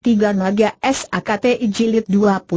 Tiga Naga SAKTI Jilid 22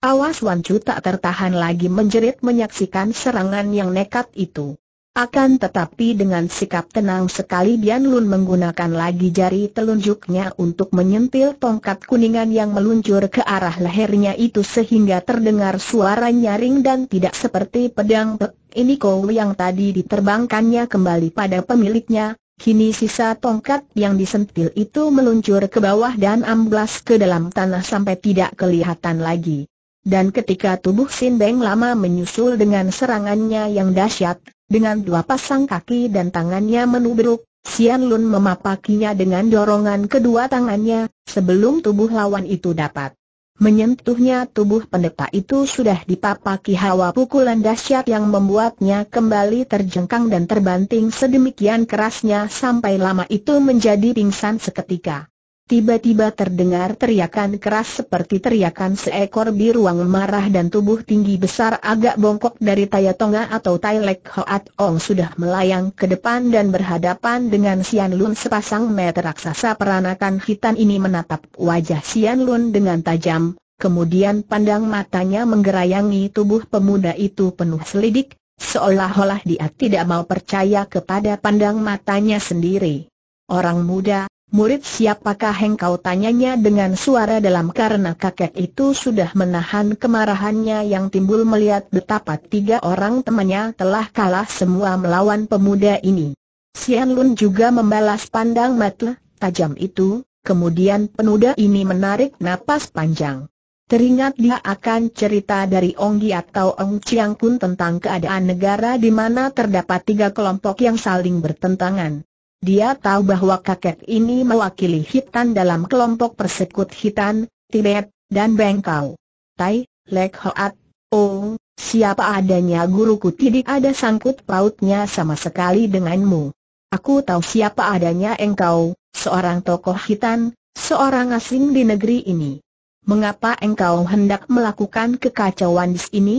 Awas Wan Chu tak tertahan lagi menjerit menyaksikan serangan yang nekat itu. Akan tetapi dengan sikap tenang sekali Bian Lun menggunakan lagi jari telunjuknya untuk menyentil tongkat kuningan yang meluncur ke arah lehernya itu sehingga terdengar suara nyaring dan tidak seperti pedang Ini kau yang tadi diterbangkannya kembali pada pemiliknya, Kini sisa tongkat yang disentil itu meluncur ke bawah dan amblas ke dalam tanah sampai tidak kelihatan lagi. Dan ketika tubuh Sin Beng lama menyusul dengan serangannya yang dahsyat, dengan dua pasang kaki dan tangannya menubruk, Sian Lun memapakinya dengan dorongan kedua tangannya, sebelum tubuh lawan itu dapat Menyentuhnya tubuh pendeta itu sudah dipapaki hawa pukulan dahsyat yang membuatnya kembali terjengkang dan terbanting sedemikian kerasnya sampai lama itu menjadi pingsan seketika. Tiba-tiba terdengar teriakan keras seperti teriakan seekor biruang marah dan tubuh tinggi besar agak bongkok dari Taya Tonga atau Tai Lek Hoat Ong sudah melayang ke depan dan berhadapan dengan Sian Lun sepasang meter raksasa peranakan hitam ini menatap wajah Sian Lun dengan tajam, kemudian pandang matanya menggerayangi tubuh pemuda itu penuh selidik, seolah-olah dia tidak mau percaya kepada pandang matanya sendiri. Orang muda, Murid siapakah engkau tanyanya dengan suara dalam karena kakek itu sudah menahan kemarahannya yang timbul melihat betapa tiga orang temannya telah kalah semua melawan pemuda ini. Sian Lun juga membalas pandang mata tajam itu, kemudian penuda ini menarik napas panjang. Teringat dia akan cerita dari Onggi atau Ong Chiang Kun tentang keadaan negara di mana terdapat tiga kelompok yang saling bertentangan. Dia tahu bahwa kakek ini mewakili hitan dalam kelompok persekut hitan, Tibet, dan Bengkau. Tai, Lek Hoat, Oh, siapa adanya guruku tidak ada sangkut pautnya sama sekali denganmu. Aku tahu siapa adanya engkau, seorang tokoh hitan, seorang asing di negeri ini. Mengapa engkau hendak melakukan kekacauan di sini?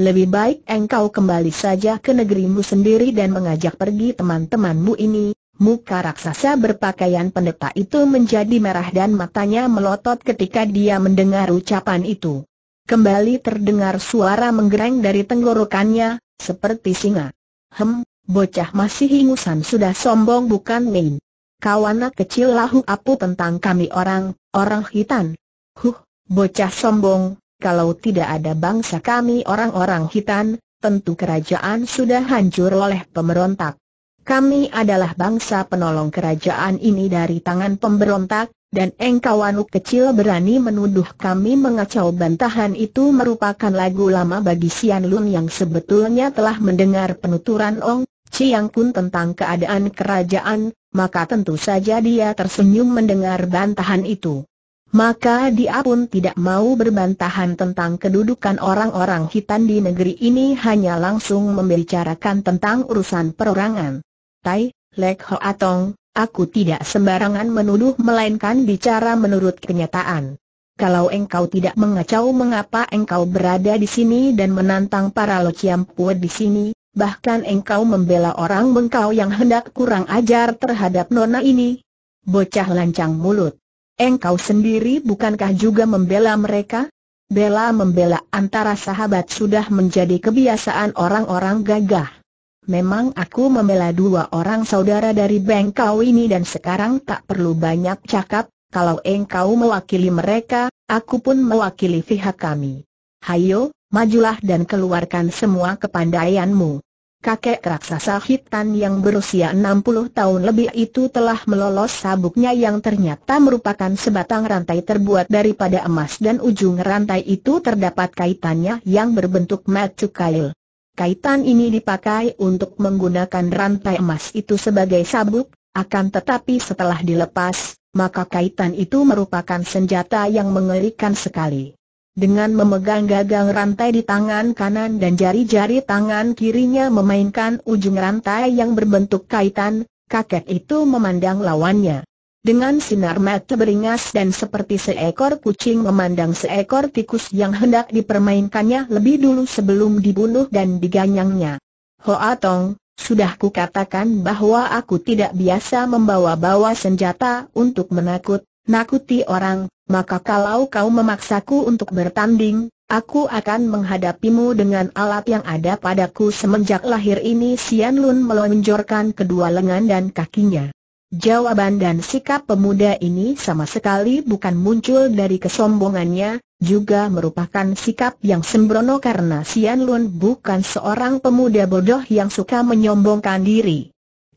Lebih baik engkau kembali saja ke negerimu sendiri dan mengajak pergi teman-temanmu ini, Muka raksasa berpakaian pendeta itu menjadi merah dan matanya melotot ketika dia mendengar ucapan itu. Kembali terdengar suara menggereng dari tenggorokannya, seperti singa. Hem, bocah masih ingusan sudah sombong bukan main. Kau anak kecil lahu apu tentang kami orang, orang hitan. Huh, bocah sombong, kalau tidak ada bangsa kami orang-orang hitan, tentu kerajaan sudah hancur oleh pemberontak. Kami adalah bangsa penolong kerajaan ini dari tangan pemberontak, dan engkau wanuk kecil berani menuduh kami mengacau bantahan itu merupakan lagu lama bagi Sian Lun yang sebetulnya telah mendengar penuturan Ong Chiang Kun tentang keadaan kerajaan, maka tentu saja dia tersenyum mendengar bantahan itu. Maka dia pun tidak mau berbantahan tentang kedudukan orang-orang hitam di negeri ini hanya langsung membicarakan tentang urusan perorangan. Tai, Lek atong, aku tidak sembarangan menuduh melainkan bicara menurut kenyataan. Kalau engkau tidak mengacau mengapa engkau berada di sini dan menantang para lociampua di sini, bahkan engkau membela orang bengkau yang hendak kurang ajar terhadap nona ini. Bocah lancang mulut. Engkau sendiri bukankah juga membela mereka? Bela membela antara sahabat sudah menjadi kebiasaan orang-orang gagah memang aku membela dua orang saudara dari bengkau ini dan sekarang tak perlu banyak cakap, kalau engkau mewakili mereka, aku pun mewakili pihak kami. Hayo, majulah dan keluarkan semua kepandaianmu. Kakek raksasa hitam yang berusia 60 tahun lebih itu telah melolos sabuknya yang ternyata merupakan sebatang rantai terbuat daripada emas dan ujung rantai itu terdapat kaitannya yang berbentuk matu kail. Kaitan ini dipakai untuk menggunakan rantai emas itu sebagai sabuk, akan tetapi setelah dilepas, maka kaitan itu merupakan senjata yang mengerikan sekali. Dengan memegang gagang rantai di tangan kanan dan jari-jari tangan kirinya memainkan ujung rantai yang berbentuk kaitan, kakek itu memandang lawannya. Dengan sinar mata beringas dan seperti seekor kucing memandang seekor tikus yang hendak dipermainkannya lebih dulu sebelum dibunuh dan diganyangnya. Hoa Tong, sudah kukatakan bahwa aku tidak biasa membawa-bawa senjata untuk menakut, nakuti orang, maka kalau kau memaksaku untuk bertanding, aku akan menghadapimu dengan alat yang ada padaku semenjak lahir ini Sian Lun melonjorkan kedua lengan dan kakinya. Jawaban dan sikap pemuda ini sama sekali bukan muncul dari kesombongannya, juga merupakan sikap yang sembrono karena Sian Lun bukan seorang pemuda bodoh yang suka menyombongkan diri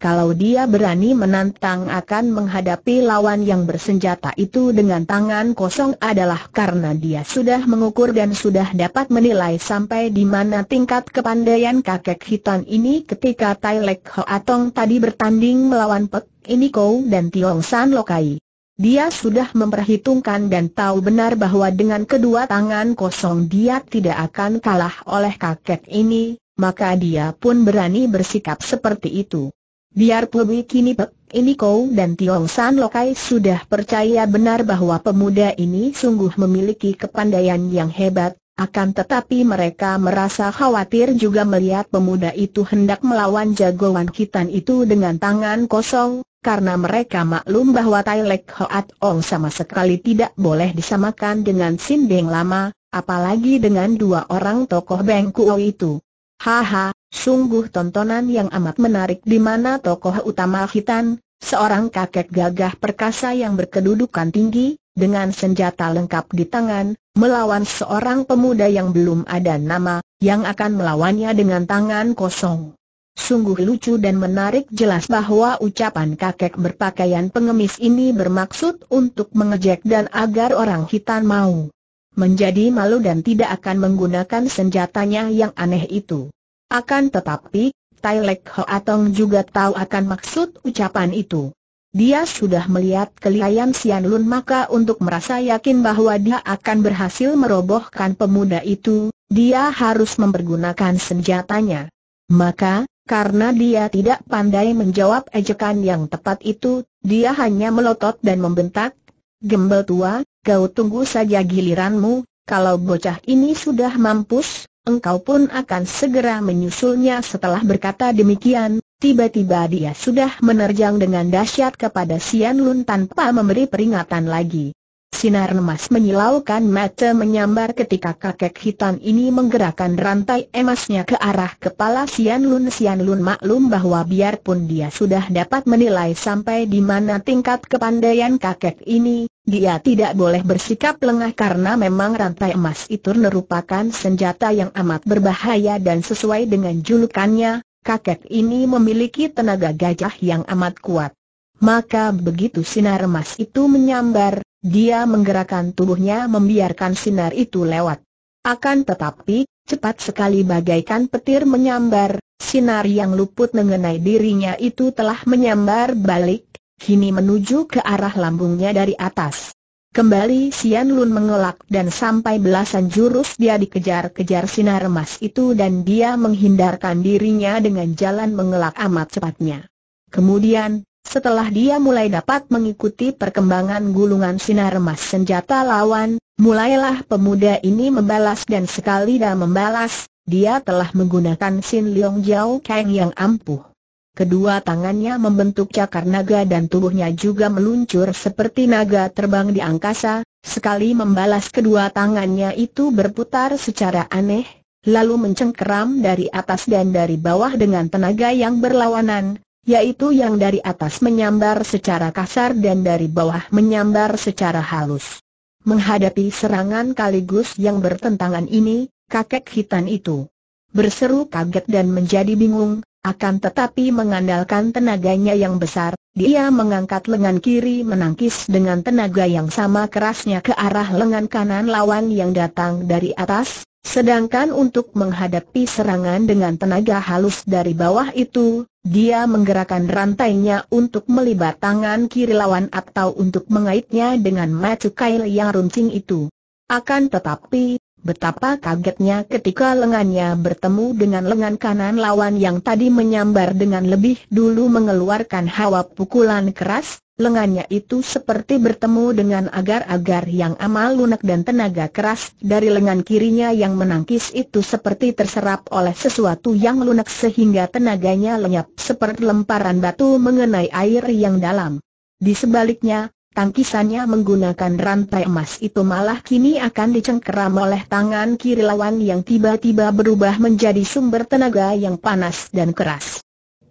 kalau dia berani menantang akan menghadapi lawan yang bersenjata itu dengan tangan kosong adalah karena dia sudah mengukur dan sudah dapat menilai sampai di mana tingkat kepandaian kakek hitam ini ketika Tai Lek Hoatong tadi bertanding melawan Pek Ini Kou dan Tiong San Lokai. Dia sudah memperhitungkan dan tahu benar bahwa dengan kedua tangan kosong dia tidak akan kalah oleh kakek ini, maka dia pun berani bersikap seperti itu. Biar Pui Kini Pek, ini kau dan Tiong San Lokai sudah percaya benar bahwa pemuda ini sungguh memiliki kepandaian yang hebat, akan tetapi mereka merasa khawatir juga melihat pemuda itu hendak melawan jagoan hitam itu dengan tangan kosong, karena mereka maklum bahwa Tai Lek Hoat Ong sama sekali tidak boleh disamakan dengan Sin Deng Lama, apalagi dengan dua orang tokoh Bengkuo itu. Haha, Sungguh tontonan yang amat menarik di mana tokoh utama Hitan, seorang kakek gagah perkasa yang berkedudukan tinggi, dengan senjata lengkap di tangan, melawan seorang pemuda yang belum ada nama, yang akan melawannya dengan tangan kosong. Sungguh lucu dan menarik jelas bahwa ucapan kakek berpakaian pengemis ini bermaksud untuk mengejek dan agar orang hitan mau menjadi malu dan tidak akan menggunakan senjatanya yang aneh itu. Akan tetapi, Tai Lek Hoatong juga tahu akan maksud ucapan itu. Dia sudah melihat kelihayan Sian Lun maka untuk merasa yakin bahwa dia akan berhasil merobohkan pemuda itu, dia harus mempergunakan senjatanya. Maka, karena dia tidak pandai menjawab ejekan yang tepat itu, dia hanya melotot dan membentak, Gembel tua, kau tunggu saja giliranmu, kalau bocah ini sudah mampus, engkau pun akan segera menyusulnya setelah berkata demikian, tiba-tiba dia sudah menerjang dengan dahsyat kepada Sian Lun tanpa memberi peringatan lagi. Sinar emas menyilaukan mata menyambar ketika kakek hitam ini menggerakkan rantai emasnya ke arah kepala Sian Lun. Sian Lun maklum bahwa biarpun dia sudah dapat menilai sampai di mana tingkat kepandaian kakek ini, dia tidak boleh bersikap lengah karena memang rantai emas itu merupakan senjata yang amat berbahaya dan sesuai dengan julukannya, kakek ini memiliki tenaga gajah yang amat kuat. Maka begitu sinar emas itu menyambar, dia menggerakkan tubuhnya membiarkan sinar itu lewat. Akan tetapi, cepat sekali bagaikan petir menyambar, sinar yang luput mengenai dirinya itu telah menyambar balik, kini menuju ke arah lambungnya dari atas. Kembali Sian Lun mengelak dan sampai belasan jurus dia dikejar-kejar sinar emas itu dan dia menghindarkan dirinya dengan jalan mengelak amat cepatnya. Kemudian, setelah dia mulai dapat mengikuti perkembangan gulungan sinar emas senjata lawan, mulailah pemuda ini membalas dan sekali dah membalas, dia telah menggunakan Sin Leong Jiao Kang yang ampuh. Kedua tangannya membentuk cakar naga dan tubuhnya juga meluncur seperti naga terbang di angkasa, sekali membalas kedua tangannya itu berputar secara aneh, lalu mencengkeram dari atas dan dari bawah dengan tenaga yang berlawanan, yaitu yang dari atas menyambar secara kasar dan dari bawah menyambar secara halus. Menghadapi serangan kaligus yang bertentangan ini, kakek hitam itu berseru kaget dan menjadi bingung, akan tetapi mengandalkan tenaganya yang besar, dia mengangkat lengan kiri menangkis dengan tenaga yang sama kerasnya ke arah lengan kanan lawan yang datang dari atas, sedangkan untuk menghadapi serangan dengan tenaga halus dari bawah itu, dia menggerakkan rantainya untuk melibat tangan kiri lawan atau untuk mengaitnya dengan macu kail yang runcing itu. Akan tetapi, betapa kagetnya ketika lengannya bertemu dengan lengan kanan lawan yang tadi menyambar dengan lebih dulu mengeluarkan hawa pukulan keras, lengannya itu seperti bertemu dengan agar-agar yang amal lunak dan tenaga keras dari lengan kirinya yang menangkis itu seperti terserap oleh sesuatu yang lunak sehingga tenaganya lenyap seperti lemparan batu mengenai air yang dalam. Di sebaliknya, tangkisannya menggunakan rantai emas itu malah kini akan dicengkeram oleh tangan kiri lawan yang tiba-tiba berubah menjadi sumber tenaga yang panas dan keras.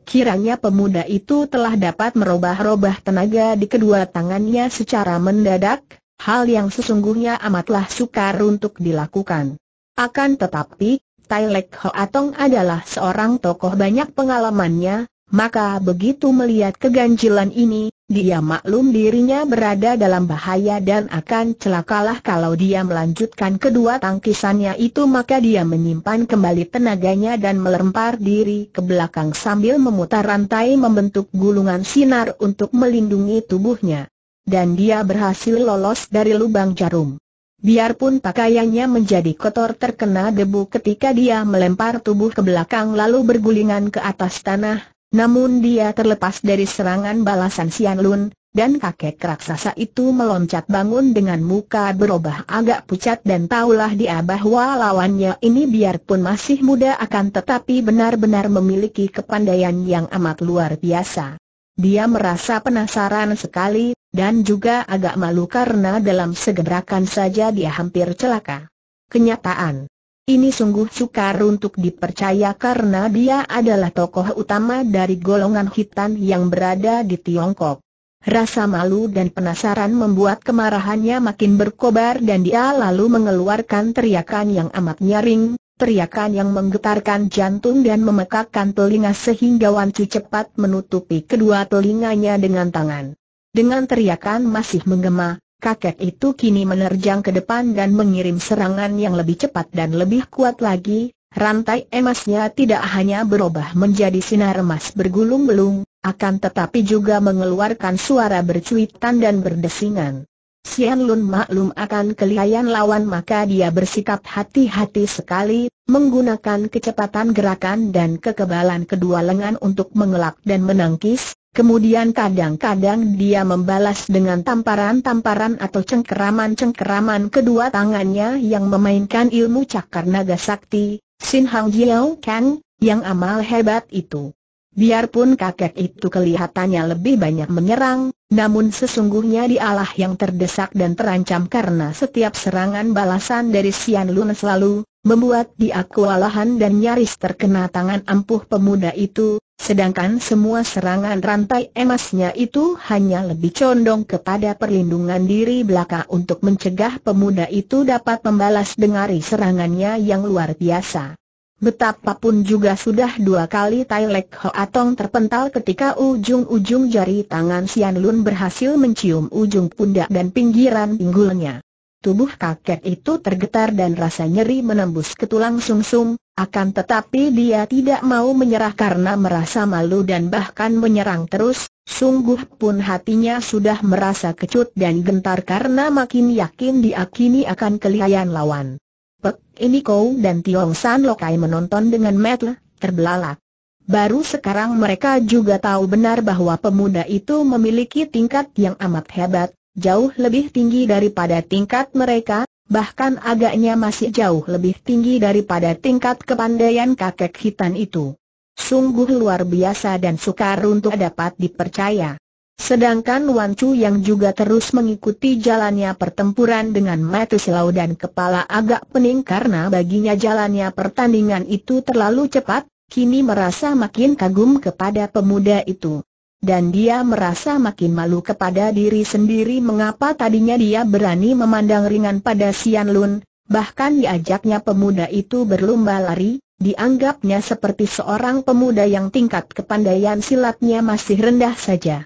Kiranya pemuda itu telah dapat merubah-robah tenaga di kedua tangannya secara mendadak, hal yang sesungguhnya amatlah sukar untuk dilakukan. Akan tetapi, Tai Lek Ho Atong adalah seorang tokoh banyak pengalamannya, maka begitu melihat keganjilan ini, dia maklum dirinya berada dalam bahaya dan akan celakalah kalau dia melanjutkan kedua tangkisannya itu maka dia menyimpan kembali tenaganya dan melempar diri ke belakang sambil memutar rantai membentuk gulungan sinar untuk melindungi tubuhnya. Dan dia berhasil lolos dari lubang jarum. Biarpun pakaiannya menjadi kotor terkena debu ketika dia melempar tubuh ke belakang lalu bergulingan ke atas tanah, namun dia terlepas dari serangan balasan Sian Lun, dan kakek raksasa itu meloncat bangun dengan muka berubah agak pucat dan taulah dia bahwa lawannya ini biarpun masih muda akan tetapi benar-benar memiliki kepandaian yang amat luar biasa. Dia merasa penasaran sekali, dan juga agak malu karena dalam segerakan saja dia hampir celaka. Kenyataan ini sungguh sukar untuk dipercaya karena dia adalah tokoh utama dari golongan hitam yang berada di Tiongkok. Rasa malu dan penasaran membuat kemarahannya makin berkobar dan dia lalu mengeluarkan teriakan yang amat nyaring, teriakan yang menggetarkan jantung dan memekakkan telinga sehingga Wan Chu cepat menutupi kedua telinganya dengan tangan. Dengan teriakan masih menggema, kakek itu kini menerjang ke depan dan mengirim serangan yang lebih cepat dan lebih kuat lagi, rantai emasnya tidak hanya berubah menjadi sinar emas bergulung-belung, akan tetapi juga mengeluarkan suara bercuitan dan berdesingan. Sian Lun maklum akan kelihayan lawan maka dia bersikap hati-hati sekali, menggunakan kecepatan gerakan dan kekebalan kedua lengan untuk mengelak dan menangkis, Kemudian kadang-kadang dia membalas dengan tamparan-tamparan atau cengkeraman-cengkeraman kedua tangannya yang memainkan ilmu cakar naga sakti, Sin Hang Jiao Kang, yang amal hebat itu. Biarpun kakek itu kelihatannya lebih banyak menyerang, namun sesungguhnya dialah yang terdesak dan terancam karena setiap serangan balasan dari Sian Lun selalu membuat dia kewalahan dan nyaris terkena tangan ampuh pemuda itu, sedangkan semua serangan rantai emasnya itu hanya lebih condong kepada perlindungan diri belaka untuk mencegah pemuda itu dapat membalas dengari serangannya yang luar biasa. Betapapun juga sudah dua kali Tai Lek Hoatong terpental ketika ujung-ujung jari tangan Sian Lun berhasil mencium ujung pundak dan pinggiran pinggulnya. Tubuh kakek itu tergetar dan rasa nyeri menembus ke tulang sumsum, akan tetapi dia tidak mau menyerah karena merasa malu dan bahkan menyerang terus, sungguh pun hatinya sudah merasa kecut dan gentar karena makin yakin diakini akan kelihayan lawan. Pek, ini kau dan Tiong San Lokai menonton dengan metel, terbelalak. Baru sekarang mereka juga tahu benar bahwa pemuda itu memiliki tingkat yang amat hebat, jauh lebih tinggi daripada tingkat mereka, bahkan agaknya masih jauh lebih tinggi daripada tingkat kepandaian kakek hitam itu. Sungguh luar biasa dan sukar untuk dapat dipercaya. Sedangkan Wan Chu yang juga terus mengikuti jalannya pertempuran dengan mata silau dan kepala agak pening karena baginya jalannya pertandingan itu terlalu cepat, kini merasa makin kagum kepada pemuda itu. Dan dia merasa makin malu kepada diri sendiri mengapa tadinya dia berani memandang ringan pada Sian Lun, bahkan diajaknya pemuda itu berlomba lari, dianggapnya seperti seorang pemuda yang tingkat kepandaian silatnya masih rendah saja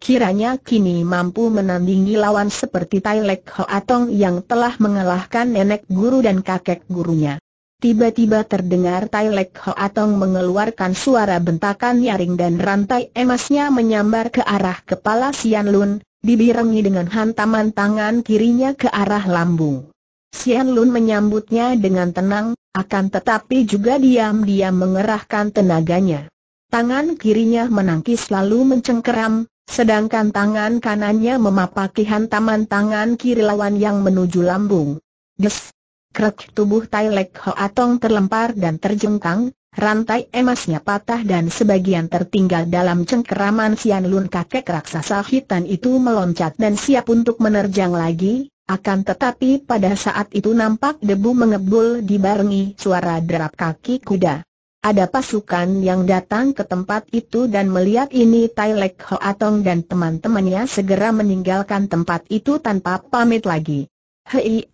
kiranya kini mampu menandingi lawan seperti Tai Lek Atong yang telah mengalahkan nenek guru dan kakek gurunya. Tiba-tiba terdengar Tai Lek Atong mengeluarkan suara bentakan nyaring dan rantai emasnya menyambar ke arah kepala Sian Lun, dibirengi dengan hantaman tangan kirinya ke arah lambung. Sian Lun menyambutnya dengan tenang, akan tetapi juga diam-diam mengerahkan tenaganya. Tangan kirinya menangkis lalu mencengkeram, Sedangkan tangan kanannya memapaki hantaman tangan kiri lawan yang menuju lambung. Des! Krek tubuh Tai Lek Hoatong terlempar dan terjengkang, rantai emasnya patah dan sebagian tertinggal dalam cengkeraman Sian Lun kakek raksasa hitam itu meloncat dan siap untuk menerjang lagi, akan tetapi pada saat itu nampak debu mengebul dibarengi suara derap kaki kuda. Ada pasukan yang datang ke tempat itu dan melihat ini Tai Lek Atong dan teman-temannya segera meninggalkan tempat itu tanpa pamit lagi. Hei,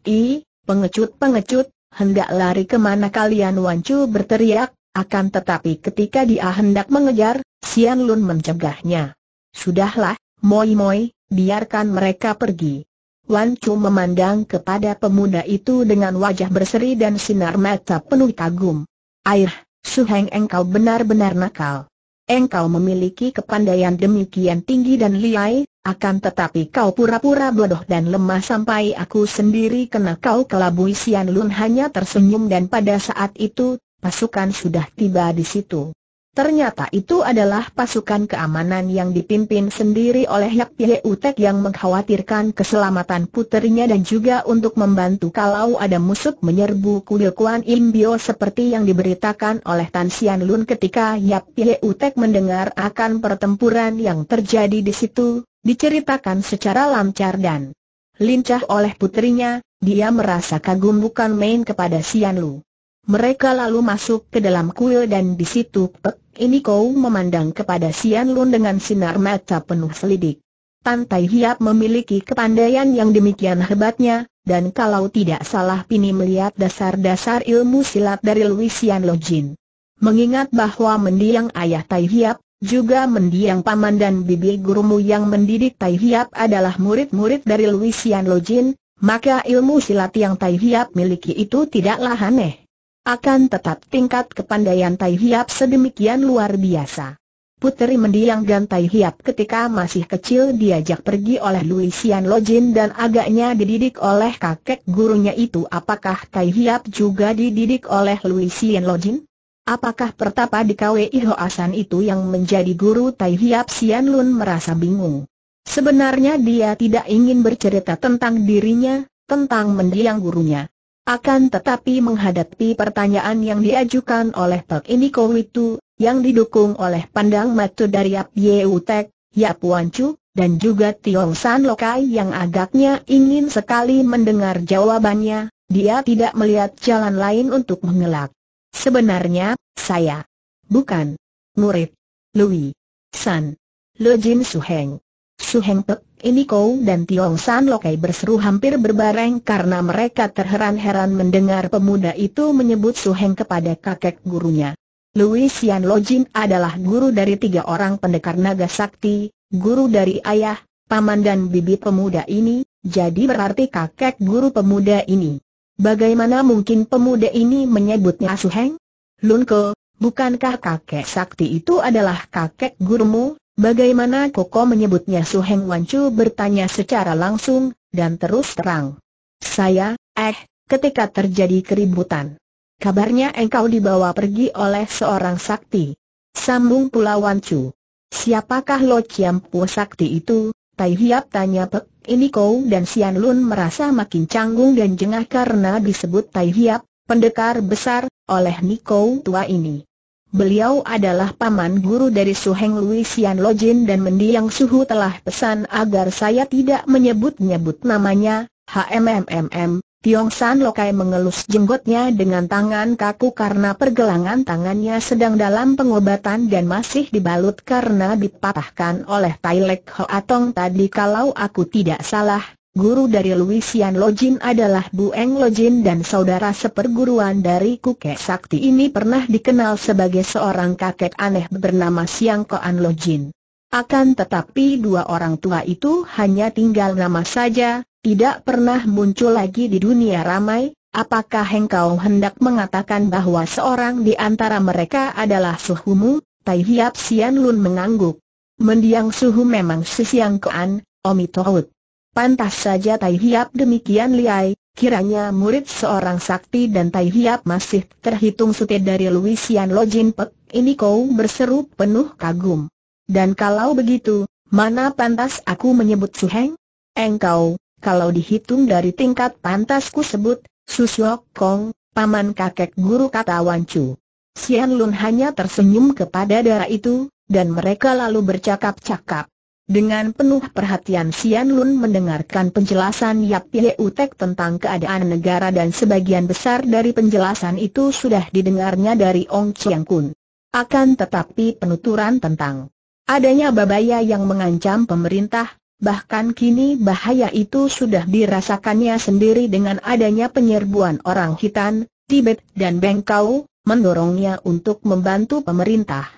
pengecut-pengecut, hendak lari kemana kalian Wancu berteriak, akan tetapi ketika dia hendak mengejar, Sian Lun mencegahnya. Sudahlah, Moi Moi, biarkan mereka pergi. Wan Chu memandang kepada pemuda itu dengan wajah berseri dan sinar mata penuh kagum. Air, Suheng engkau benar-benar nakal. Engkau memiliki kepandaian demikian tinggi dan liai, akan tetapi kau pura-pura bodoh dan lemah sampai aku sendiri kena kau kelabui Sian Lun hanya tersenyum dan pada saat itu, pasukan sudah tiba di situ. Ternyata itu adalah pasukan keamanan yang dipimpin sendiri oleh Yak Pye Utek yang mengkhawatirkan keselamatan puterinya dan juga untuk membantu kalau ada musuh menyerbu kuil Kuan Im Bio seperti yang diberitakan oleh Tan Xian Lun ketika Yak Pye Utek mendengar akan pertempuran yang terjadi di situ, diceritakan secara lancar dan lincah oleh putrinya, dia merasa kagum bukan main kepada Xian Lu. Mereka lalu masuk ke dalam kuil dan di situ Pek ini kau memandang kepada Sian Lun dengan sinar mata penuh selidik. Tan Tai Hiap memiliki kepandaian yang demikian hebatnya, dan kalau tidak salah Pini melihat dasar-dasar ilmu silat dari Louisian Lojin. Mengingat bahwa mendiang ayah Tai Hiap, juga mendiang paman dan bibi gurumu yang mendidik Tai Hiap adalah murid-murid dari Louisian Lojin, maka ilmu silat yang Tai Hiap miliki itu tidaklah aneh. Akan tetap tingkat kepandaian Tai Hiap sedemikian luar biasa. Puteri mendiang dan Tai Hiap ketika masih kecil diajak pergi oleh Luisian Lojin dan agaknya dididik oleh kakek gurunya itu apakah Tai Hiap juga dididik oleh Luisian Lojin? Apakah pertapa di KWI Hoasan itu yang menjadi guru Tai Hiap Sian Lun merasa bingung? Sebenarnya dia tidak ingin bercerita tentang dirinya, tentang mendiang gurunya. Akan tetapi menghadapi pertanyaan yang diajukan oleh Pak Indiko itu, yang didukung oleh pandang matu dari Yap Yeutek, Yap Wancu, dan juga Tiong San Lokai yang agaknya ingin sekali mendengar jawabannya, dia tidak melihat jalan lain untuk mengelak. Sebenarnya, saya bukan murid Louis San Lo Jin Suheng. Suheng Pek ini Kou dan Tiong San Lokai berseru hampir berbareng karena mereka terheran-heran mendengar pemuda itu menyebut Su Heng kepada kakek gurunya. Louis Yan Jin adalah guru dari tiga orang pendekar naga sakti, guru dari ayah, paman dan bibi pemuda ini, jadi berarti kakek guru pemuda ini. Bagaimana mungkin pemuda ini menyebutnya Su Heng? Lun Ke, bukankah kakek sakti itu adalah kakek gurumu? Bagaimana Koko menyebutnya Su Heng Wan Chu bertanya secara langsung, dan terus terang. Saya, eh, ketika terjadi keributan. Kabarnya engkau dibawa pergi oleh seorang sakti. Sambung pula Wan Chu. Siapakah Lo Pu sakti itu? Tai Hiap tanya Pek ini kau dan Sian Lun merasa makin canggung dan jengah karena disebut Tai Hiap, pendekar besar, oleh Niko tua ini. Beliau adalah paman guru dari Suheng Lui Sian Lojin dan mendiang suhu telah pesan agar saya tidak menyebut-nyebut namanya, HMMMM. Tiong San Lokai mengelus jenggotnya dengan tangan kaku karena pergelangan tangannya sedang dalam pengobatan dan masih dibalut karena dipatahkan oleh Tai Lek Ho Atong tadi kalau aku tidak salah, Guru dari Luisian Lojin adalah Bu Eng Lojin dan saudara seperguruan dari Kukek Sakti ini pernah dikenal sebagai seorang kakek aneh bernama Siang Koan Lojin. Akan tetapi dua orang tua itu hanya tinggal nama saja, tidak pernah muncul lagi di dunia ramai, apakah engkau hendak mengatakan bahwa seorang di antara mereka adalah suhumu? Tai Hiap Sian Lun mengangguk. Mendiang suhu memang sesiang Koan, Omi Tohut. Pantas saja Tai Hiap demikian liai, kiranya murid seorang sakti dan Tai Hiap masih terhitung setia dari Luisian Jin Pek, ini kau berseru penuh kagum. Dan kalau begitu, mana pantas aku menyebut Suheng? Engkau, kalau dihitung dari tingkat pantasku sebut, Susyok Kong, paman kakek guru kata Wancu. Sian Lun hanya tersenyum kepada darah itu, dan mereka lalu bercakap-cakap. Dengan penuh perhatian Sian Lun mendengarkan penjelasan Yap Ye Utek tentang keadaan negara dan sebagian besar dari penjelasan itu sudah didengarnya dari Ong Chiang Kun. Akan tetapi penuturan tentang adanya babaya yang mengancam pemerintah, bahkan kini bahaya itu sudah dirasakannya sendiri dengan adanya penyerbuan orang Hitan, Tibet dan Bengkau, mendorongnya untuk membantu pemerintah.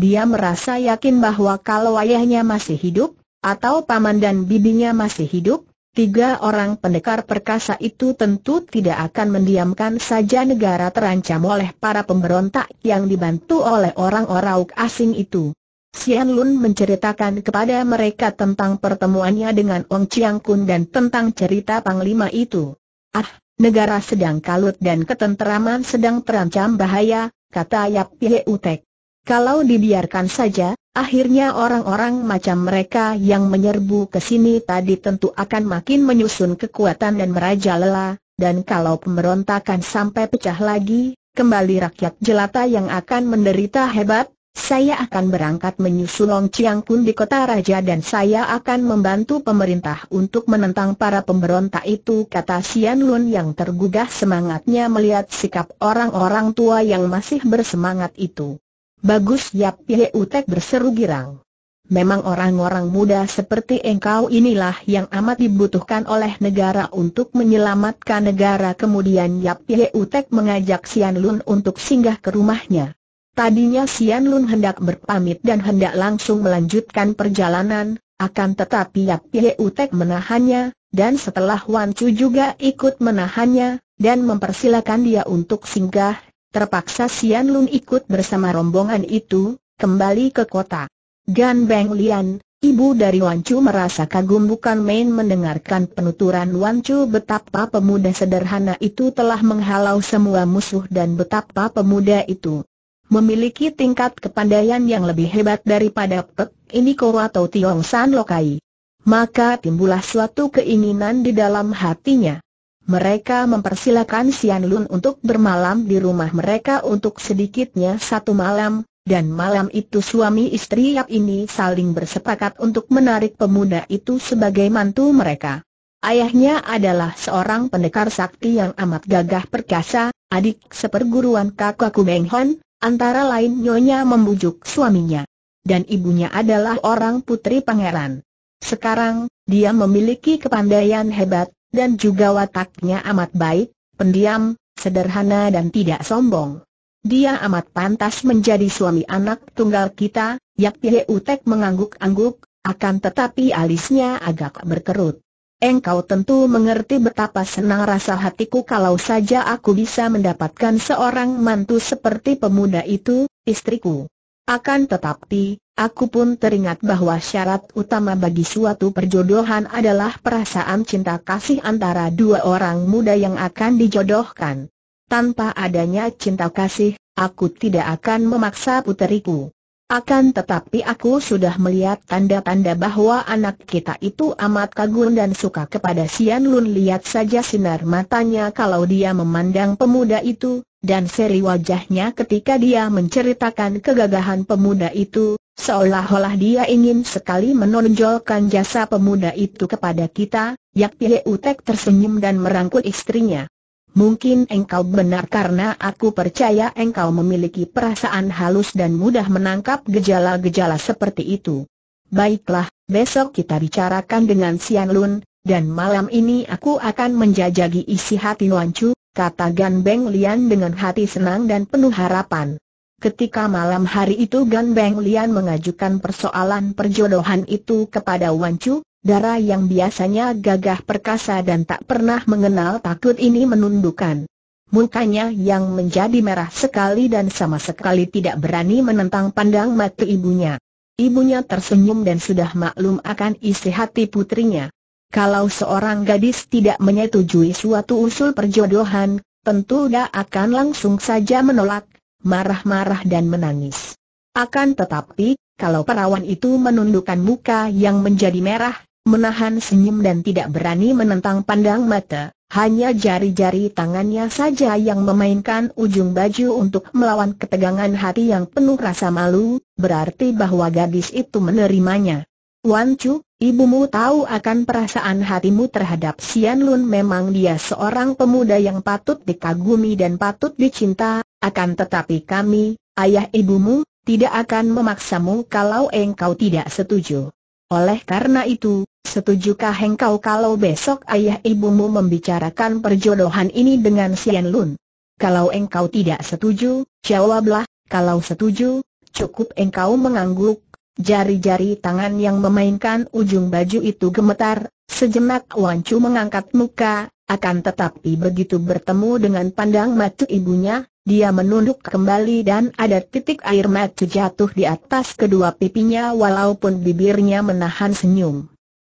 Dia merasa yakin bahwa kalau ayahnya masih hidup, atau paman dan bibinya masih hidup, tiga orang pendekar perkasa itu tentu tidak akan mendiamkan saja negara terancam oleh para pemberontak yang dibantu oleh orang-orang asing itu. Xian Lun menceritakan kepada mereka tentang pertemuannya dengan Ong Chiang Kun dan tentang cerita Panglima itu. Ah, negara sedang kalut dan ketenteraman sedang terancam bahaya, kata Yap Pie Utek. Kalau dibiarkan saja, akhirnya orang-orang macam mereka yang menyerbu ke sini tadi tentu akan makin menyusun kekuatan dan merajalela, dan kalau pemberontakan sampai pecah lagi, kembali rakyat jelata yang akan menderita hebat, saya akan berangkat menyusul Long Chiang Kun di kota raja dan saya akan membantu pemerintah untuk menentang para pemberontak itu kata Sian Lun yang tergugah semangatnya melihat sikap orang-orang tua yang masih bersemangat itu. Bagus Yap Utek berseru girang. Memang orang-orang muda seperti engkau inilah yang amat dibutuhkan oleh negara untuk menyelamatkan negara. Kemudian Yap Utek mengajak Sian Lun untuk singgah ke rumahnya. Tadinya Sian Lun hendak berpamit dan hendak langsung melanjutkan perjalanan, akan tetapi Yap Utek menahannya, dan setelah Wan Chu juga ikut menahannya, dan mempersilakan dia untuk singgah Terpaksa Sian Lun ikut bersama rombongan itu, kembali ke kota. Gan Beng Lian, ibu dari Wan Chu merasa kagum bukan main mendengarkan penuturan Wan Chu betapa pemuda sederhana itu telah menghalau semua musuh dan betapa pemuda itu memiliki tingkat kepandaian yang lebih hebat daripada Pek Iniko atau Tiong San Lokai. Maka timbulah suatu keinginan di dalam hatinya mereka mempersilakan Sian Lun untuk bermalam di rumah mereka untuk sedikitnya satu malam, dan malam itu suami istri Yap ini saling bersepakat untuk menarik pemuda itu sebagai mantu mereka. Ayahnya adalah seorang pendekar sakti yang amat gagah perkasa, adik seperguruan kakakku Kumeng Hon, antara lain nyonya membujuk suaminya. Dan ibunya adalah orang putri pangeran. Sekarang, dia memiliki kepandaian hebat, dan juga wataknya amat baik, pendiam, sederhana dan tidak sombong. Dia amat pantas menjadi suami anak tunggal kita, Yak Utek mengangguk-angguk, akan tetapi alisnya agak berkerut. Engkau tentu mengerti betapa senang rasa hatiku kalau saja aku bisa mendapatkan seorang mantu seperti pemuda itu, istriku. Akan tetapi, aku pun teringat bahwa syarat utama bagi suatu perjodohan adalah perasaan cinta kasih antara dua orang muda yang akan dijodohkan. Tanpa adanya cinta kasih, aku tidak akan memaksa puteriku. Akan tetapi aku sudah melihat tanda-tanda bahwa anak kita itu amat kagum dan suka kepada Sian Lun Lihat saja sinar matanya kalau dia memandang pemuda itu, dan seri wajahnya ketika dia menceritakan kegagahan pemuda itu, seolah-olah dia ingin sekali menonjolkan jasa pemuda itu kepada kita, yakni Utek tersenyum dan merangkul istrinya. Mungkin engkau benar karena aku percaya engkau memiliki perasaan halus dan mudah menangkap gejala-gejala seperti itu. Baiklah, besok kita bicarakan dengan Sian Lun, dan malam ini aku akan menjajagi isi hati Wancu, Chu, kata Gan Beng Lian dengan hati senang dan penuh harapan. Ketika malam hari itu Gan Beng Lian mengajukan persoalan perjodohan itu kepada Wan Chu, Darah yang biasanya gagah perkasa dan tak pernah mengenal takut ini menundukkan. Mukanya yang menjadi merah sekali dan sama sekali tidak berani menentang pandang mata ibunya. Ibunya tersenyum dan sudah maklum akan isi hati putrinya. Kalau seorang gadis tidak menyetujui suatu usul perjodohan, tentu dia akan langsung saja menolak, marah-marah dan menangis. Akan tetapi, kalau perawan itu menundukkan muka yang menjadi merah, menahan senyum dan tidak berani menentang pandang mata, hanya jari-jari tangannya saja yang memainkan ujung baju untuk melawan ketegangan hati yang penuh rasa malu, berarti bahwa gadis itu menerimanya. Wan Chu, ibumu tahu akan perasaan hatimu terhadap Xian Lun memang dia seorang pemuda yang patut dikagumi dan patut dicinta, akan tetapi kami, ayah ibumu, tidak akan memaksamu kalau engkau tidak setuju. Oleh karena itu, Setujukah engkau kalau besok ayah ibumu membicarakan perjodohan ini dengan Sian Lun? Kalau engkau tidak setuju, jawablah, kalau setuju, cukup engkau mengangguk. Jari-jari tangan yang memainkan ujung baju itu gemetar, sejenak Wan Chu mengangkat muka, akan tetapi begitu bertemu dengan pandang mata ibunya, dia menunduk kembali dan ada titik air mata jatuh di atas kedua pipinya walaupun bibirnya menahan senyum.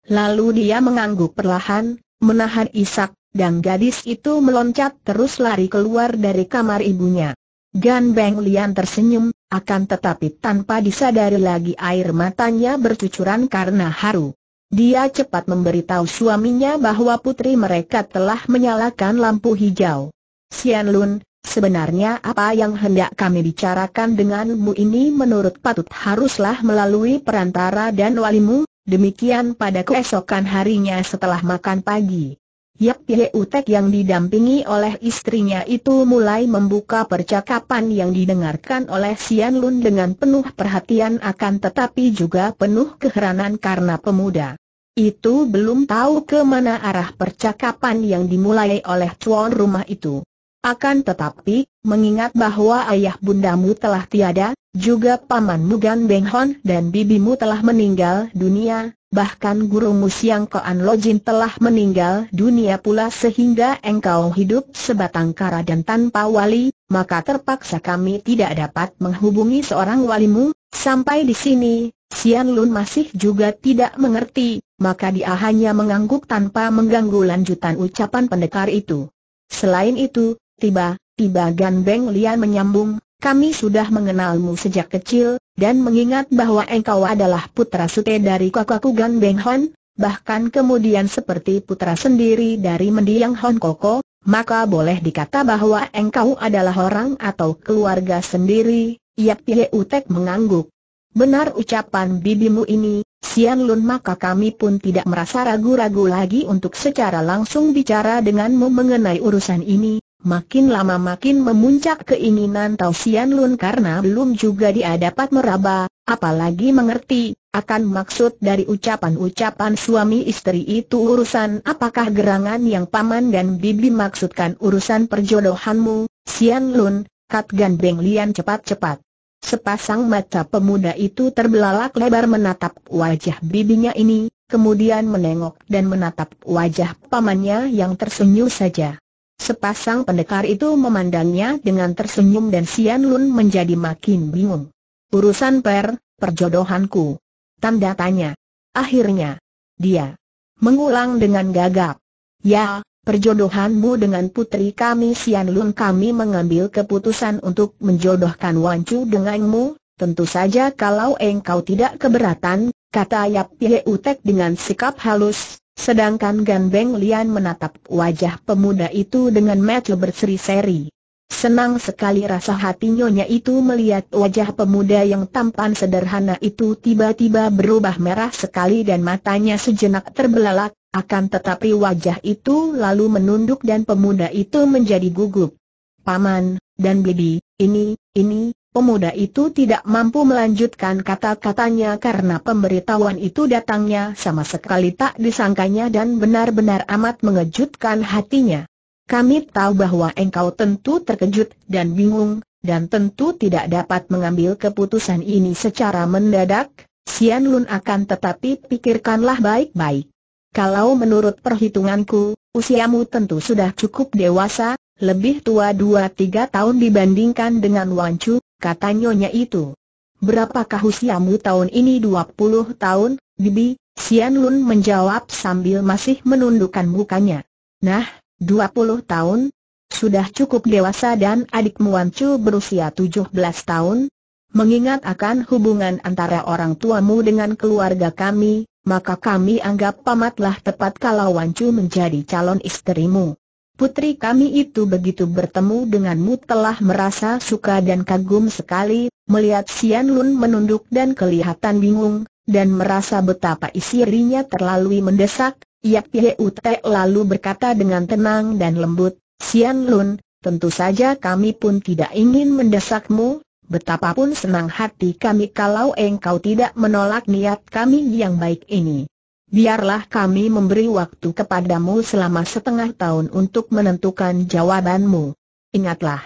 Lalu dia mengangguk perlahan, menahan isak, dan gadis itu meloncat terus lari keluar dari kamar ibunya. Gan Beng Lian tersenyum, akan tetapi tanpa disadari lagi air matanya bercucuran karena haru. Dia cepat memberitahu suaminya bahwa putri mereka telah menyalakan lampu hijau. Sian Lun, Sebenarnya apa yang hendak kami bicarakan denganmu ini menurut patut haruslah melalui perantara dan walimu, Demikian pada keesokan harinya setelah makan pagi. Yap Utek yang didampingi oleh istrinya itu mulai membuka percakapan yang didengarkan oleh Sian Lun dengan penuh perhatian akan tetapi juga penuh keheranan karena pemuda. Itu belum tahu ke mana arah percakapan yang dimulai oleh tuan rumah itu. Akan tetapi, mengingat bahwa ayah bundamu telah tiada, juga paman Mugan Beng Hon dan bibimu telah meninggal dunia, bahkan gurumu Siang Koan Lojin telah meninggal dunia pula sehingga engkau hidup sebatang kara dan tanpa wali, maka terpaksa kami tidak dapat menghubungi seorang walimu, sampai di sini, Sian Lun masih juga tidak mengerti, maka dia hanya mengangguk tanpa mengganggu lanjutan ucapan pendekar itu. Selain itu, Tiba-tiba Gan Beng Lian menyambung, kami sudah mengenalmu sejak kecil, dan mengingat bahwa engkau adalah putra sute dari kakakku Gan Beng Hon, bahkan kemudian seperti putra sendiri dari mendiang Hon Koko, maka boleh dikata bahwa engkau adalah orang atau keluarga sendiri, Yap Ye Utek mengangguk. Benar ucapan bibimu ini, Sian Lun maka kami pun tidak merasa ragu-ragu lagi untuk secara langsung bicara denganmu mengenai urusan ini, Makin lama makin memuncak keinginan Tausian Sian Lun karena belum juga dia dapat meraba, apalagi mengerti, akan maksud dari ucapan-ucapan suami istri itu urusan apakah gerangan yang paman dan bibi maksudkan urusan perjodohanmu, Sian Lun, Kat Gan Beng Lian cepat-cepat. Sepasang mata pemuda itu terbelalak lebar menatap wajah bibinya ini, kemudian menengok dan menatap wajah pamannya yang tersenyum saja. Sepasang pendekar itu memandangnya dengan tersenyum dan Sian Lun menjadi makin bingung. Urusan per, perjodohanku. Tanda tanya. Akhirnya, dia mengulang dengan gagap. Ya, perjodohanmu dengan putri kami Sian Lun kami mengambil keputusan untuk menjodohkan Wan Chu denganmu, tentu saja kalau engkau tidak keberatan, kata Yap Ye Utek dengan sikap halus, Sedangkan Gan Beng Lian menatap wajah pemuda itu dengan mata berseri-seri. Senang sekali rasa hati nyonya itu melihat wajah pemuda yang tampan sederhana itu tiba-tiba berubah merah sekali dan matanya sejenak terbelalak, akan tetapi wajah itu lalu menunduk dan pemuda itu menjadi gugup. Paman, dan Bibi, ini, ini, Pemuda itu tidak mampu melanjutkan kata-katanya karena pemberitahuan itu datangnya sama sekali tak disangkanya dan benar-benar amat mengejutkan hatinya. Kami tahu bahwa engkau tentu terkejut dan bingung, dan tentu tidak dapat mengambil keputusan ini secara mendadak, Sian Lun akan tetapi pikirkanlah baik-baik. Kalau menurut perhitunganku, usiamu tentu sudah cukup dewasa, lebih tua 2-3 tahun dibandingkan dengan Wancu, kata nyonya itu. Berapakah usiamu tahun ini 20 tahun, Bibi? Sian Lun menjawab sambil masih menundukkan mukanya. Nah, 20 tahun? Sudah cukup dewasa dan adik Muan Chu berusia 17 tahun? Mengingat akan hubungan antara orang tuamu dengan keluarga kami, maka kami anggap pamatlah tepat kalau Wan Chu menjadi calon istrimu. Putri kami itu begitu bertemu denganmu telah merasa suka dan kagum sekali, melihat Sian Lun menunduk dan kelihatan bingung, dan merasa betapa isirinya terlalu mendesak, Yak Pie Ute lalu berkata dengan tenang dan lembut, Sian Lun, tentu saja kami pun tidak ingin mendesakmu, betapapun senang hati kami kalau engkau tidak menolak niat kami yang baik ini biarlah kami memberi waktu kepadamu selama setengah tahun untuk menentukan jawabanmu. Ingatlah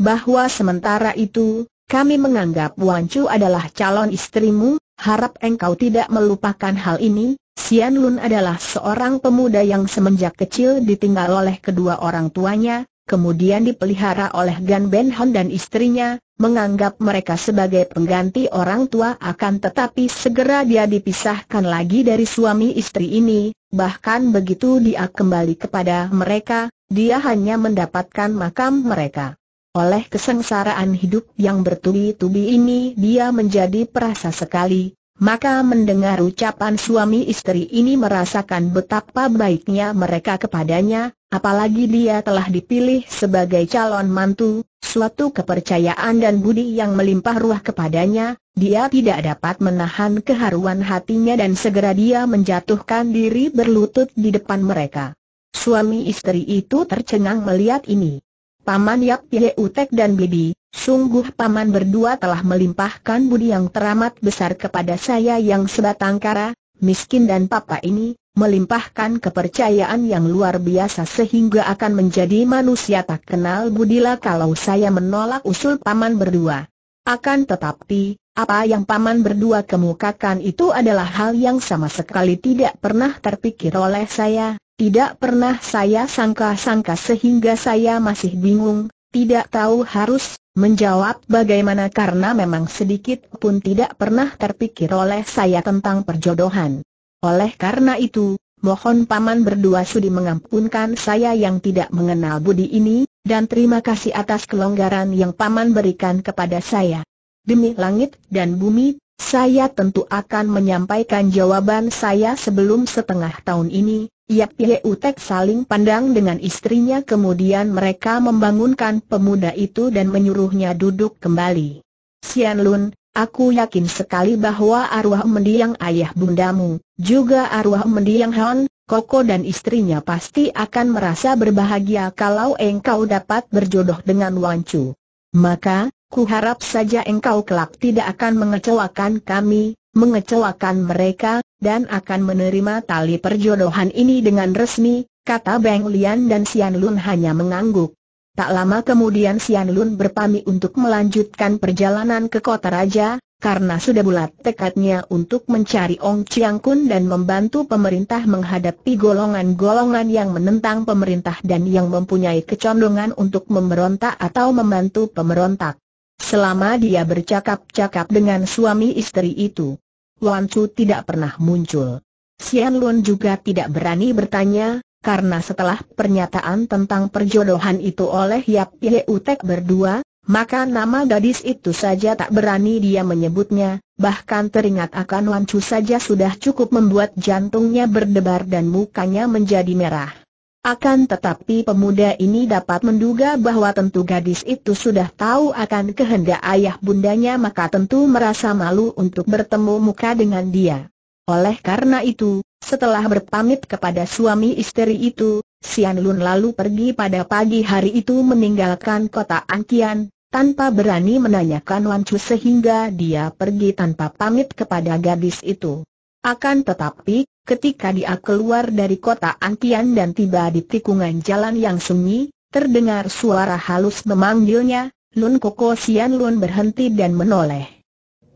bahwa sementara itu, kami menganggap Wancu adalah calon istrimu, harap engkau tidak melupakan hal ini. Sian Lun adalah seorang pemuda yang semenjak kecil ditinggal oleh kedua orang tuanya, kemudian dipelihara oleh Gan Ben Hon dan istrinya, menganggap mereka sebagai pengganti orang tua akan tetapi segera dia dipisahkan lagi dari suami istri ini, bahkan begitu dia kembali kepada mereka, dia hanya mendapatkan makam mereka. Oleh kesengsaraan hidup yang bertubi-tubi ini dia menjadi perasa sekali, maka mendengar ucapan suami istri ini merasakan betapa baiknya mereka kepadanya, Apalagi dia telah dipilih sebagai calon mantu, suatu kepercayaan dan budi yang melimpah ruah kepadanya, dia tidak dapat menahan keharuan hatinya dan segera dia menjatuhkan diri berlutut di depan mereka. Suami istri itu tercengang melihat ini. Paman Yap utek dan Bibi, sungguh paman berdua telah melimpahkan budi yang teramat besar kepada saya yang sebatang kara, miskin dan papa ini, melimpahkan kepercayaan yang luar biasa sehingga akan menjadi manusia tak kenal budila kalau saya menolak usul paman berdua. Akan tetapi, apa yang paman berdua kemukakan itu adalah hal yang sama sekali tidak pernah terpikir oleh saya, tidak pernah saya sangka-sangka sehingga saya masih bingung, tidak tahu harus menjawab bagaimana karena memang sedikit pun tidak pernah terpikir oleh saya tentang perjodohan. Oleh karena itu, mohon paman berdua sudi mengampunkan saya yang tidak mengenal budi ini, dan terima kasih atas kelonggaran yang paman berikan kepada saya. Demi langit dan bumi, saya tentu akan menyampaikan jawaban saya sebelum setengah tahun ini. Yap Utek saling pandang dengan istrinya kemudian mereka membangunkan pemuda itu dan menyuruhnya duduk kembali. Sian Lun, Aku yakin sekali bahwa arwah mendiang ayah bundamu, juga arwah mendiang Han, Koko dan istrinya pasti akan merasa berbahagia kalau engkau dapat berjodoh dengan Wan Wancu. Maka, ku harap saja engkau kelak tidak akan mengecewakan kami, mengecewakan mereka, dan akan menerima tali perjodohan ini dengan resmi, kata Beng Lian dan Sian Lun hanya mengangguk. Tak lama kemudian Sian Lun berpamit untuk melanjutkan perjalanan ke kota raja, karena sudah bulat tekadnya untuk mencari Ong Chiang Kun dan membantu pemerintah menghadapi golongan-golongan yang menentang pemerintah dan yang mempunyai kecondongan untuk memberontak atau membantu pemberontak. Selama dia bercakap-cakap dengan suami istri itu, Wan Chu tidak pernah muncul. Sian Lun juga tidak berani bertanya, karena setelah pernyataan tentang perjodohan itu oleh Yap Utek berdua, maka nama gadis itu saja tak berani dia menyebutnya, bahkan teringat akan Wan Chu saja sudah cukup membuat jantungnya berdebar dan mukanya menjadi merah. Akan tetapi pemuda ini dapat menduga bahwa tentu gadis itu sudah tahu akan kehendak ayah bundanya maka tentu merasa malu untuk bertemu muka dengan dia. Oleh karena itu, setelah berpamit kepada suami istri itu, Sian Lun lalu pergi pada pagi hari itu meninggalkan kota Angkian, tanpa berani menanyakan Wan Chu sehingga dia pergi tanpa pamit kepada gadis itu. Akan tetapi, ketika dia keluar dari kota Angkian dan tiba di tikungan jalan yang sunyi, terdengar suara halus memanggilnya, Lun Koko Sian Lun berhenti dan menoleh.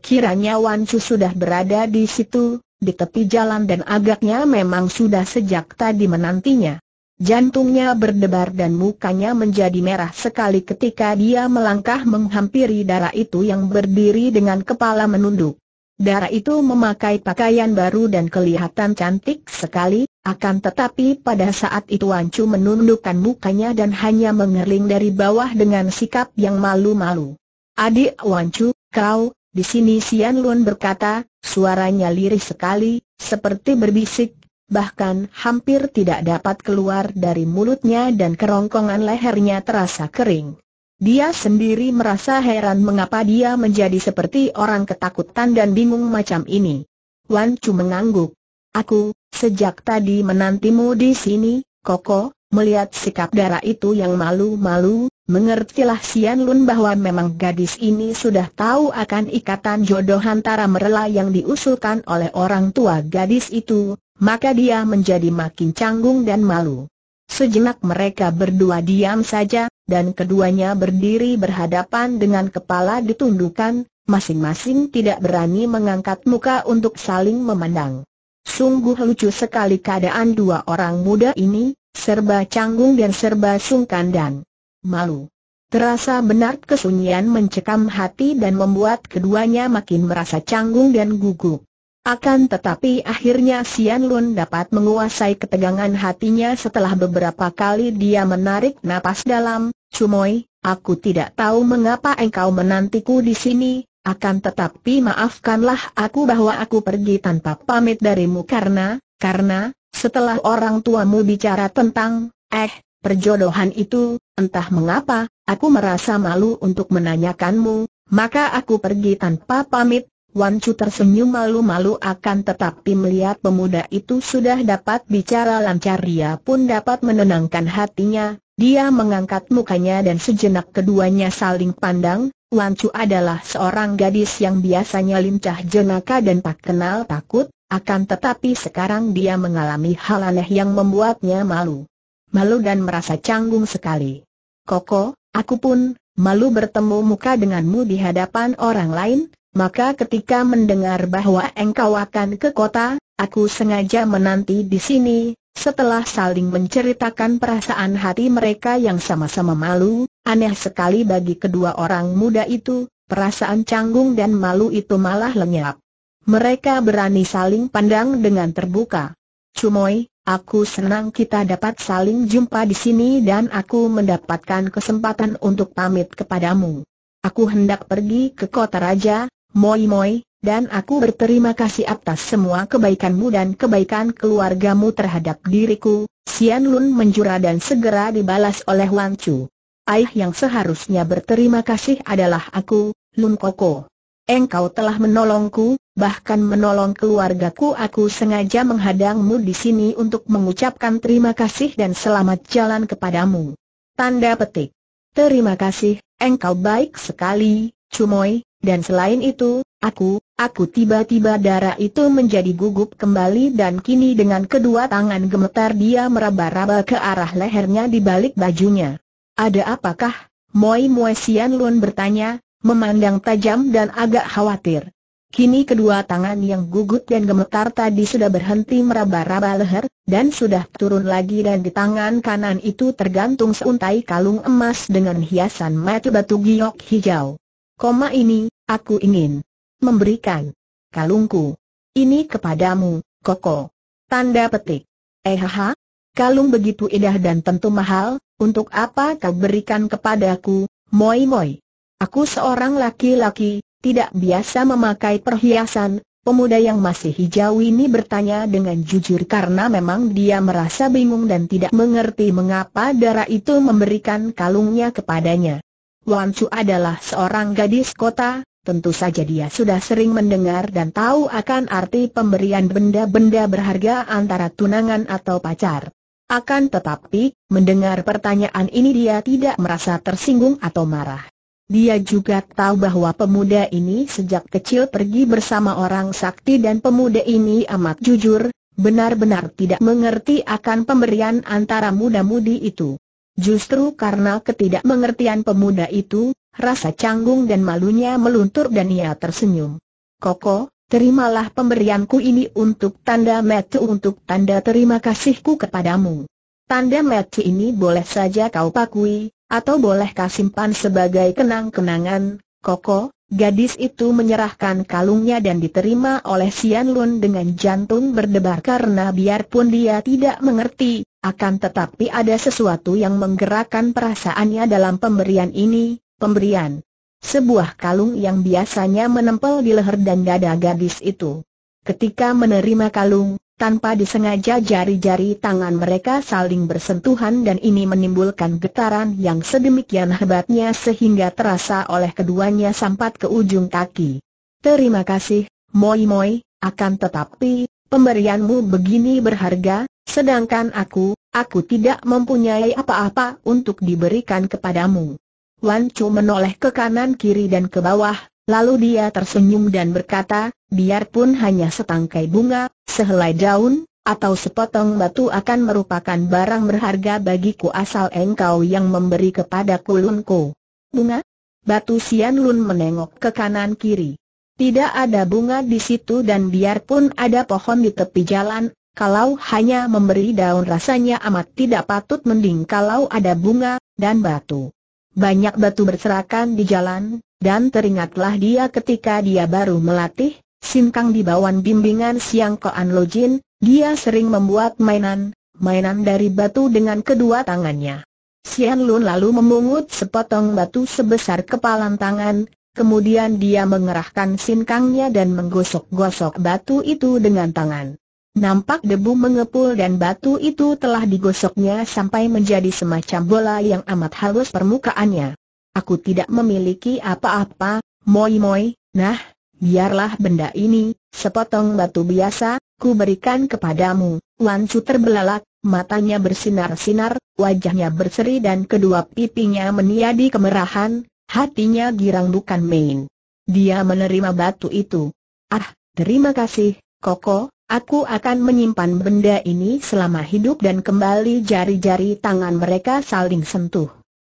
Kiranya Wan Chu sudah berada di situ, di tepi jalan dan agaknya memang sudah sejak tadi menantinya. Jantungnya berdebar dan mukanya menjadi merah sekali ketika dia melangkah menghampiri darah itu yang berdiri dengan kepala menunduk. Darah itu memakai pakaian baru dan kelihatan cantik sekali, akan tetapi pada saat itu Ancu menundukkan mukanya dan hanya mengering dari bawah dengan sikap yang malu-malu. Adik Wancu, kau, di sini Sian Lun berkata, Suaranya lirih sekali, seperti berbisik, bahkan hampir tidak dapat keluar dari mulutnya dan kerongkongan lehernya terasa kering. Dia sendiri merasa heran mengapa dia menjadi seperti orang ketakutan dan bingung macam ini. Wan Chu mengangguk. Aku, sejak tadi menantimu di sini, Koko, melihat sikap darah itu yang malu-malu, Mengertilah Sian Lun bahwa memang gadis ini sudah tahu akan ikatan jodoh antara merela yang diusulkan oleh orang tua gadis itu, maka dia menjadi makin canggung dan malu. Sejenak mereka berdua diam saja, dan keduanya berdiri berhadapan dengan kepala ditundukkan, masing-masing tidak berani mengangkat muka untuk saling memandang. Sungguh lucu sekali keadaan dua orang muda ini, serba canggung dan serba sungkan dan malu. Terasa benar kesunyian mencekam hati dan membuat keduanya makin merasa canggung dan gugup. Akan tetapi akhirnya Sian Lun dapat menguasai ketegangan hatinya setelah beberapa kali dia menarik napas dalam, Sumoy, aku tidak tahu mengapa engkau menantiku di sini, akan tetapi maafkanlah aku bahwa aku pergi tanpa pamit darimu karena, karena, setelah orang tuamu bicara tentang, eh, perjodohan itu, Entah mengapa, aku merasa malu untuk menanyakanmu, maka aku pergi tanpa pamit. Wan Chu tersenyum malu-malu akan tetapi melihat pemuda itu sudah dapat bicara lancar dia pun dapat menenangkan hatinya, dia mengangkat mukanya dan sejenak keduanya saling pandang, Wan Chu adalah seorang gadis yang biasanya lincah jenaka dan tak kenal takut, akan tetapi sekarang dia mengalami hal aneh yang membuatnya malu. Malu dan merasa canggung sekali. Koko, aku pun, malu bertemu muka denganmu di hadapan orang lain, maka ketika mendengar bahwa engkau akan ke kota, aku sengaja menanti di sini, setelah saling menceritakan perasaan hati mereka yang sama-sama malu, aneh sekali bagi kedua orang muda itu, perasaan canggung dan malu itu malah lenyap. Mereka berani saling pandang dengan terbuka. Cumoi, Aku senang kita dapat saling jumpa di sini dan aku mendapatkan kesempatan untuk pamit kepadamu. Aku hendak pergi ke kota raja, Moi Moi, dan aku berterima kasih atas semua kebaikanmu dan kebaikan keluargamu terhadap diriku. Xian Lun menjura dan segera dibalas oleh Wang Chu. Aih yang seharusnya berterima kasih adalah aku, Lun Koko engkau telah menolongku, bahkan menolong keluargaku. Aku sengaja menghadangmu di sini untuk mengucapkan terima kasih dan selamat jalan kepadamu. Tanda petik. Terima kasih, engkau baik sekali, Cumoy, dan selain itu, aku, aku tiba-tiba darah itu menjadi gugup kembali dan kini dengan kedua tangan gemetar dia meraba-raba ke arah lehernya di balik bajunya. Ada apakah? Moi Moesian Lun bertanya, memandang tajam dan agak khawatir. Kini kedua tangan yang gugut dan gemetar tadi sudah berhenti meraba-raba leher, dan sudah turun lagi dan di tangan kanan itu tergantung seuntai kalung emas dengan hiasan mata batu giok hijau. Koma ini, aku ingin memberikan kalungku ini kepadamu, Koko. Tanda petik. Ehaha, eh, kalung begitu indah dan tentu mahal, untuk apa kau berikan kepadaku, moi moi? Aku seorang laki-laki, tidak biasa memakai perhiasan, Pemuda yang masih hijau ini bertanya dengan jujur karena memang dia merasa bingung dan tidak mengerti mengapa darah itu memberikan kalungnya kepadanya. Wan Chu adalah seorang gadis kota, tentu saja dia sudah sering mendengar dan tahu akan arti pemberian benda-benda berharga antara tunangan atau pacar. Akan tetapi, mendengar pertanyaan ini dia tidak merasa tersinggung atau marah. Dia juga tahu bahwa pemuda ini sejak kecil pergi bersama orang sakti dan pemuda ini amat jujur, benar-benar tidak mengerti akan pemberian antara muda-mudi itu. Justru karena ketidakmengertian pemuda itu, rasa canggung dan malunya meluntur dan ia tersenyum. Koko, terimalah pemberianku ini untuk tanda mati untuk tanda terima kasihku kepadamu. Tanda mati ini boleh saja kau pakui, atau bolehkah simpan sebagai kenang-kenangan, Koko, gadis itu menyerahkan kalungnya dan diterima oleh Sian Lun dengan jantung berdebar karena biarpun dia tidak mengerti, akan tetapi ada sesuatu yang menggerakkan perasaannya dalam pemberian ini, pemberian sebuah kalung yang biasanya menempel di leher dan dada gadis itu. Ketika menerima kalung, tanpa disengaja jari-jari tangan mereka saling bersentuhan dan ini menimbulkan getaran yang sedemikian hebatnya sehingga terasa oleh keduanya sampat ke ujung kaki. Terima kasih, Moi Moi, akan tetapi, pemberianmu begini berharga, sedangkan aku, aku tidak mempunyai apa-apa untuk diberikan kepadamu. Wan Chu menoleh ke kanan kiri dan ke bawah, lalu dia tersenyum dan berkata, biarpun hanya setangkai bunga, sehelai daun, atau sepotong batu akan merupakan barang berharga bagiku asal engkau yang memberi kepada kulunku. Bunga? Batu Sian Lun menengok ke kanan kiri. Tidak ada bunga di situ dan biarpun ada pohon di tepi jalan, kalau hanya memberi daun rasanya amat tidak patut mending kalau ada bunga dan batu. Banyak batu berserakan di jalan, dan teringatlah dia ketika dia baru melatih, Sin Kang bawah bimbingan Siang Koan Lo Jin, dia sering membuat mainan, mainan dari batu dengan kedua tangannya. Sian Lun lalu memungut sepotong batu sebesar kepalan tangan, kemudian dia mengerahkan sinkangnya dan menggosok-gosok batu itu dengan tangan. Nampak debu mengepul dan batu itu telah digosoknya sampai menjadi semacam bola yang amat halus permukaannya. Aku tidak memiliki apa-apa, moi-moi, nah, Biarlah benda ini, sepotong batu biasa, ku berikan kepadamu. Wan Su terbelalak, matanya bersinar-sinar, wajahnya berseri dan kedua pipinya meniadi kemerahan, hatinya girang bukan main. Dia menerima batu itu. Ah, terima kasih, Koko, aku akan menyimpan benda ini selama hidup dan kembali jari-jari tangan mereka saling sentuh.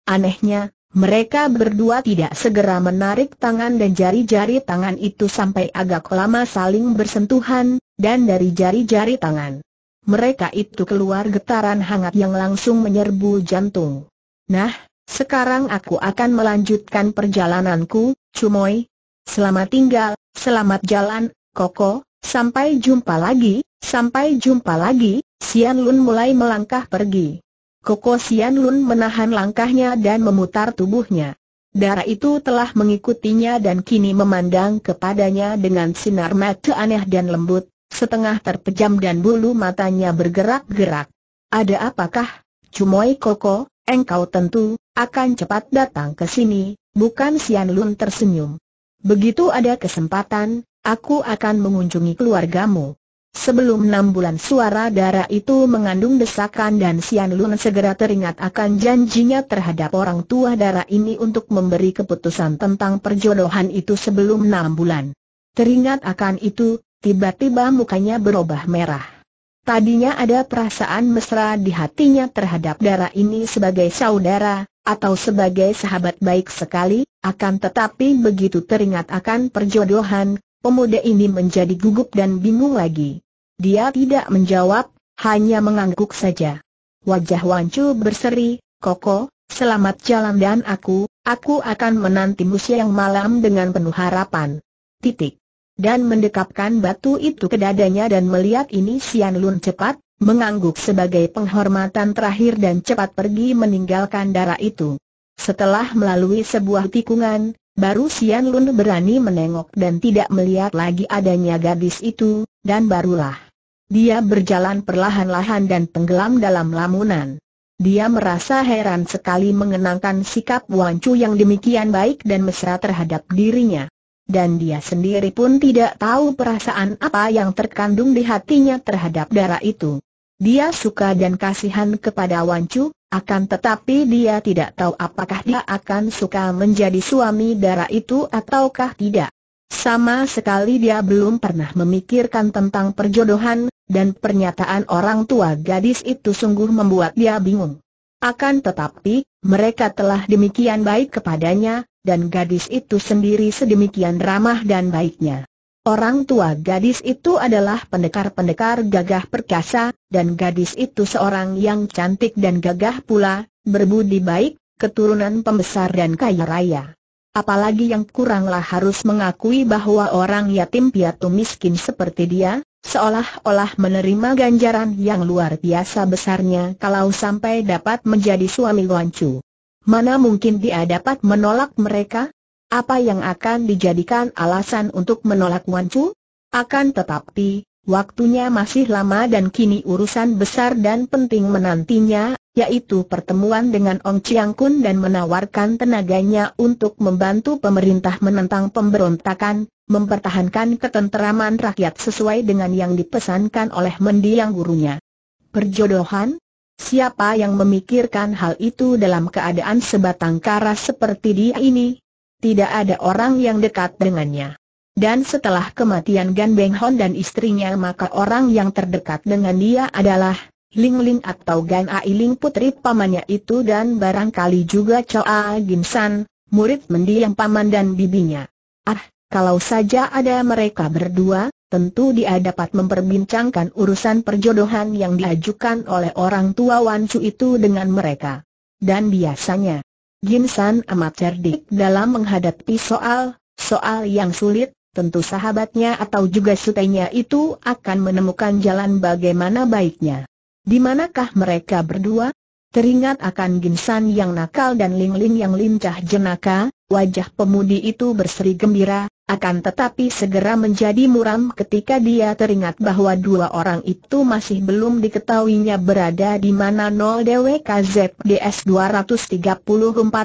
Anehnya, mereka berdua tidak segera menarik tangan dan jari-jari tangan itu sampai agak lama saling bersentuhan, dan dari jari-jari tangan mereka itu keluar getaran hangat yang langsung menyerbu jantung. Nah, sekarang aku akan melanjutkan perjalananku, Cumoy. Selamat tinggal, selamat jalan, Koko, sampai jumpa lagi, sampai jumpa lagi, Sian Lun mulai melangkah pergi. Koko Sian Lun menahan langkahnya dan memutar tubuhnya. Darah itu telah mengikutinya dan kini memandang kepadanya dengan sinar mata aneh dan lembut, setengah terpejam dan bulu matanya bergerak-gerak. Ada apakah, Cumoi Koko, engkau tentu, akan cepat datang ke sini, bukan Sian Lun tersenyum. Begitu ada kesempatan, aku akan mengunjungi keluargamu. Sebelum enam bulan suara darah itu mengandung desakan dan Sian Lun segera teringat akan janjinya terhadap orang tua darah ini untuk memberi keputusan tentang perjodohan itu sebelum enam bulan. Teringat akan itu, tiba-tiba mukanya berubah merah. Tadinya ada perasaan mesra di hatinya terhadap darah ini sebagai saudara, atau sebagai sahabat baik sekali, akan tetapi begitu teringat akan perjodohan, Pemuda ini menjadi gugup dan bingung lagi. Dia tidak menjawab, hanya mengangguk saja. Wajah Wancu berseri, Koko, selamat jalan dan aku, aku akan menantimu yang malam dengan penuh harapan. Titik. Dan mendekapkan batu itu ke dadanya dan melihat ini Sian Lun cepat, mengangguk sebagai penghormatan terakhir dan cepat pergi meninggalkan darah itu. Setelah melalui sebuah tikungan, Baru Sian Lun berani menengok dan tidak melihat lagi adanya gadis itu, dan barulah dia berjalan perlahan-lahan dan tenggelam dalam lamunan. Dia merasa heran sekali mengenangkan sikap Wan Chu yang demikian baik dan mesra terhadap dirinya. Dan dia sendiri pun tidak tahu perasaan apa yang terkandung di hatinya terhadap darah itu. Dia suka dan kasihan kepada Wan Chu, akan tetapi dia tidak tahu apakah dia akan suka menjadi suami dara itu ataukah tidak. Sama sekali dia belum pernah memikirkan tentang perjodohan, dan pernyataan orang tua gadis itu sungguh membuat dia bingung. Akan tetapi, mereka telah demikian baik kepadanya, dan gadis itu sendiri sedemikian ramah dan baiknya. Orang tua gadis itu adalah pendekar-pendekar gagah perkasa, dan gadis itu seorang yang cantik dan gagah pula, berbudi baik, keturunan pembesar dan kaya raya. Apalagi yang kuranglah harus mengakui bahwa orang yatim piatu miskin seperti dia, seolah-olah menerima ganjaran yang luar biasa besarnya kalau sampai dapat menjadi suami wancu. Mana mungkin dia dapat menolak mereka? Apa yang akan dijadikan alasan untuk menolak Wancu? Akan tetapi, waktunya masih lama dan kini urusan besar dan penting menantinya, yaitu pertemuan dengan Ong Chiang Kun dan menawarkan tenaganya untuk membantu pemerintah menentang pemberontakan, mempertahankan ketenteraman rakyat sesuai dengan yang dipesankan oleh mendiang gurunya. Perjodohan? Siapa yang memikirkan hal itu dalam keadaan sebatang kara seperti dia ini? tidak ada orang yang dekat dengannya. Dan setelah kematian Gan Beng Hon dan istrinya maka orang yang terdekat dengan dia adalah Ling Ling atau Gan Ai Ling putri pamannya itu dan barangkali juga Choa Gim San, murid mendiang paman dan bibinya. Ah, kalau saja ada mereka berdua, tentu dia dapat memperbincangkan urusan perjodohan yang diajukan oleh orang tua Wan Chu itu dengan mereka. Dan biasanya, Gimsan amat cerdik dalam menghadapi soal, soal yang sulit, tentu sahabatnya atau juga sutenya itu akan menemukan jalan bagaimana baiknya. Di manakah mereka berdua? Teringat akan Gimsan yang nakal dan Ling Ling yang lincah jenaka, Wajah pemudi itu berseri gembira, akan tetapi segera menjadi muram ketika dia teringat bahwa dua orang itu masih belum diketahuinya berada di mana 0 DWKZDS 234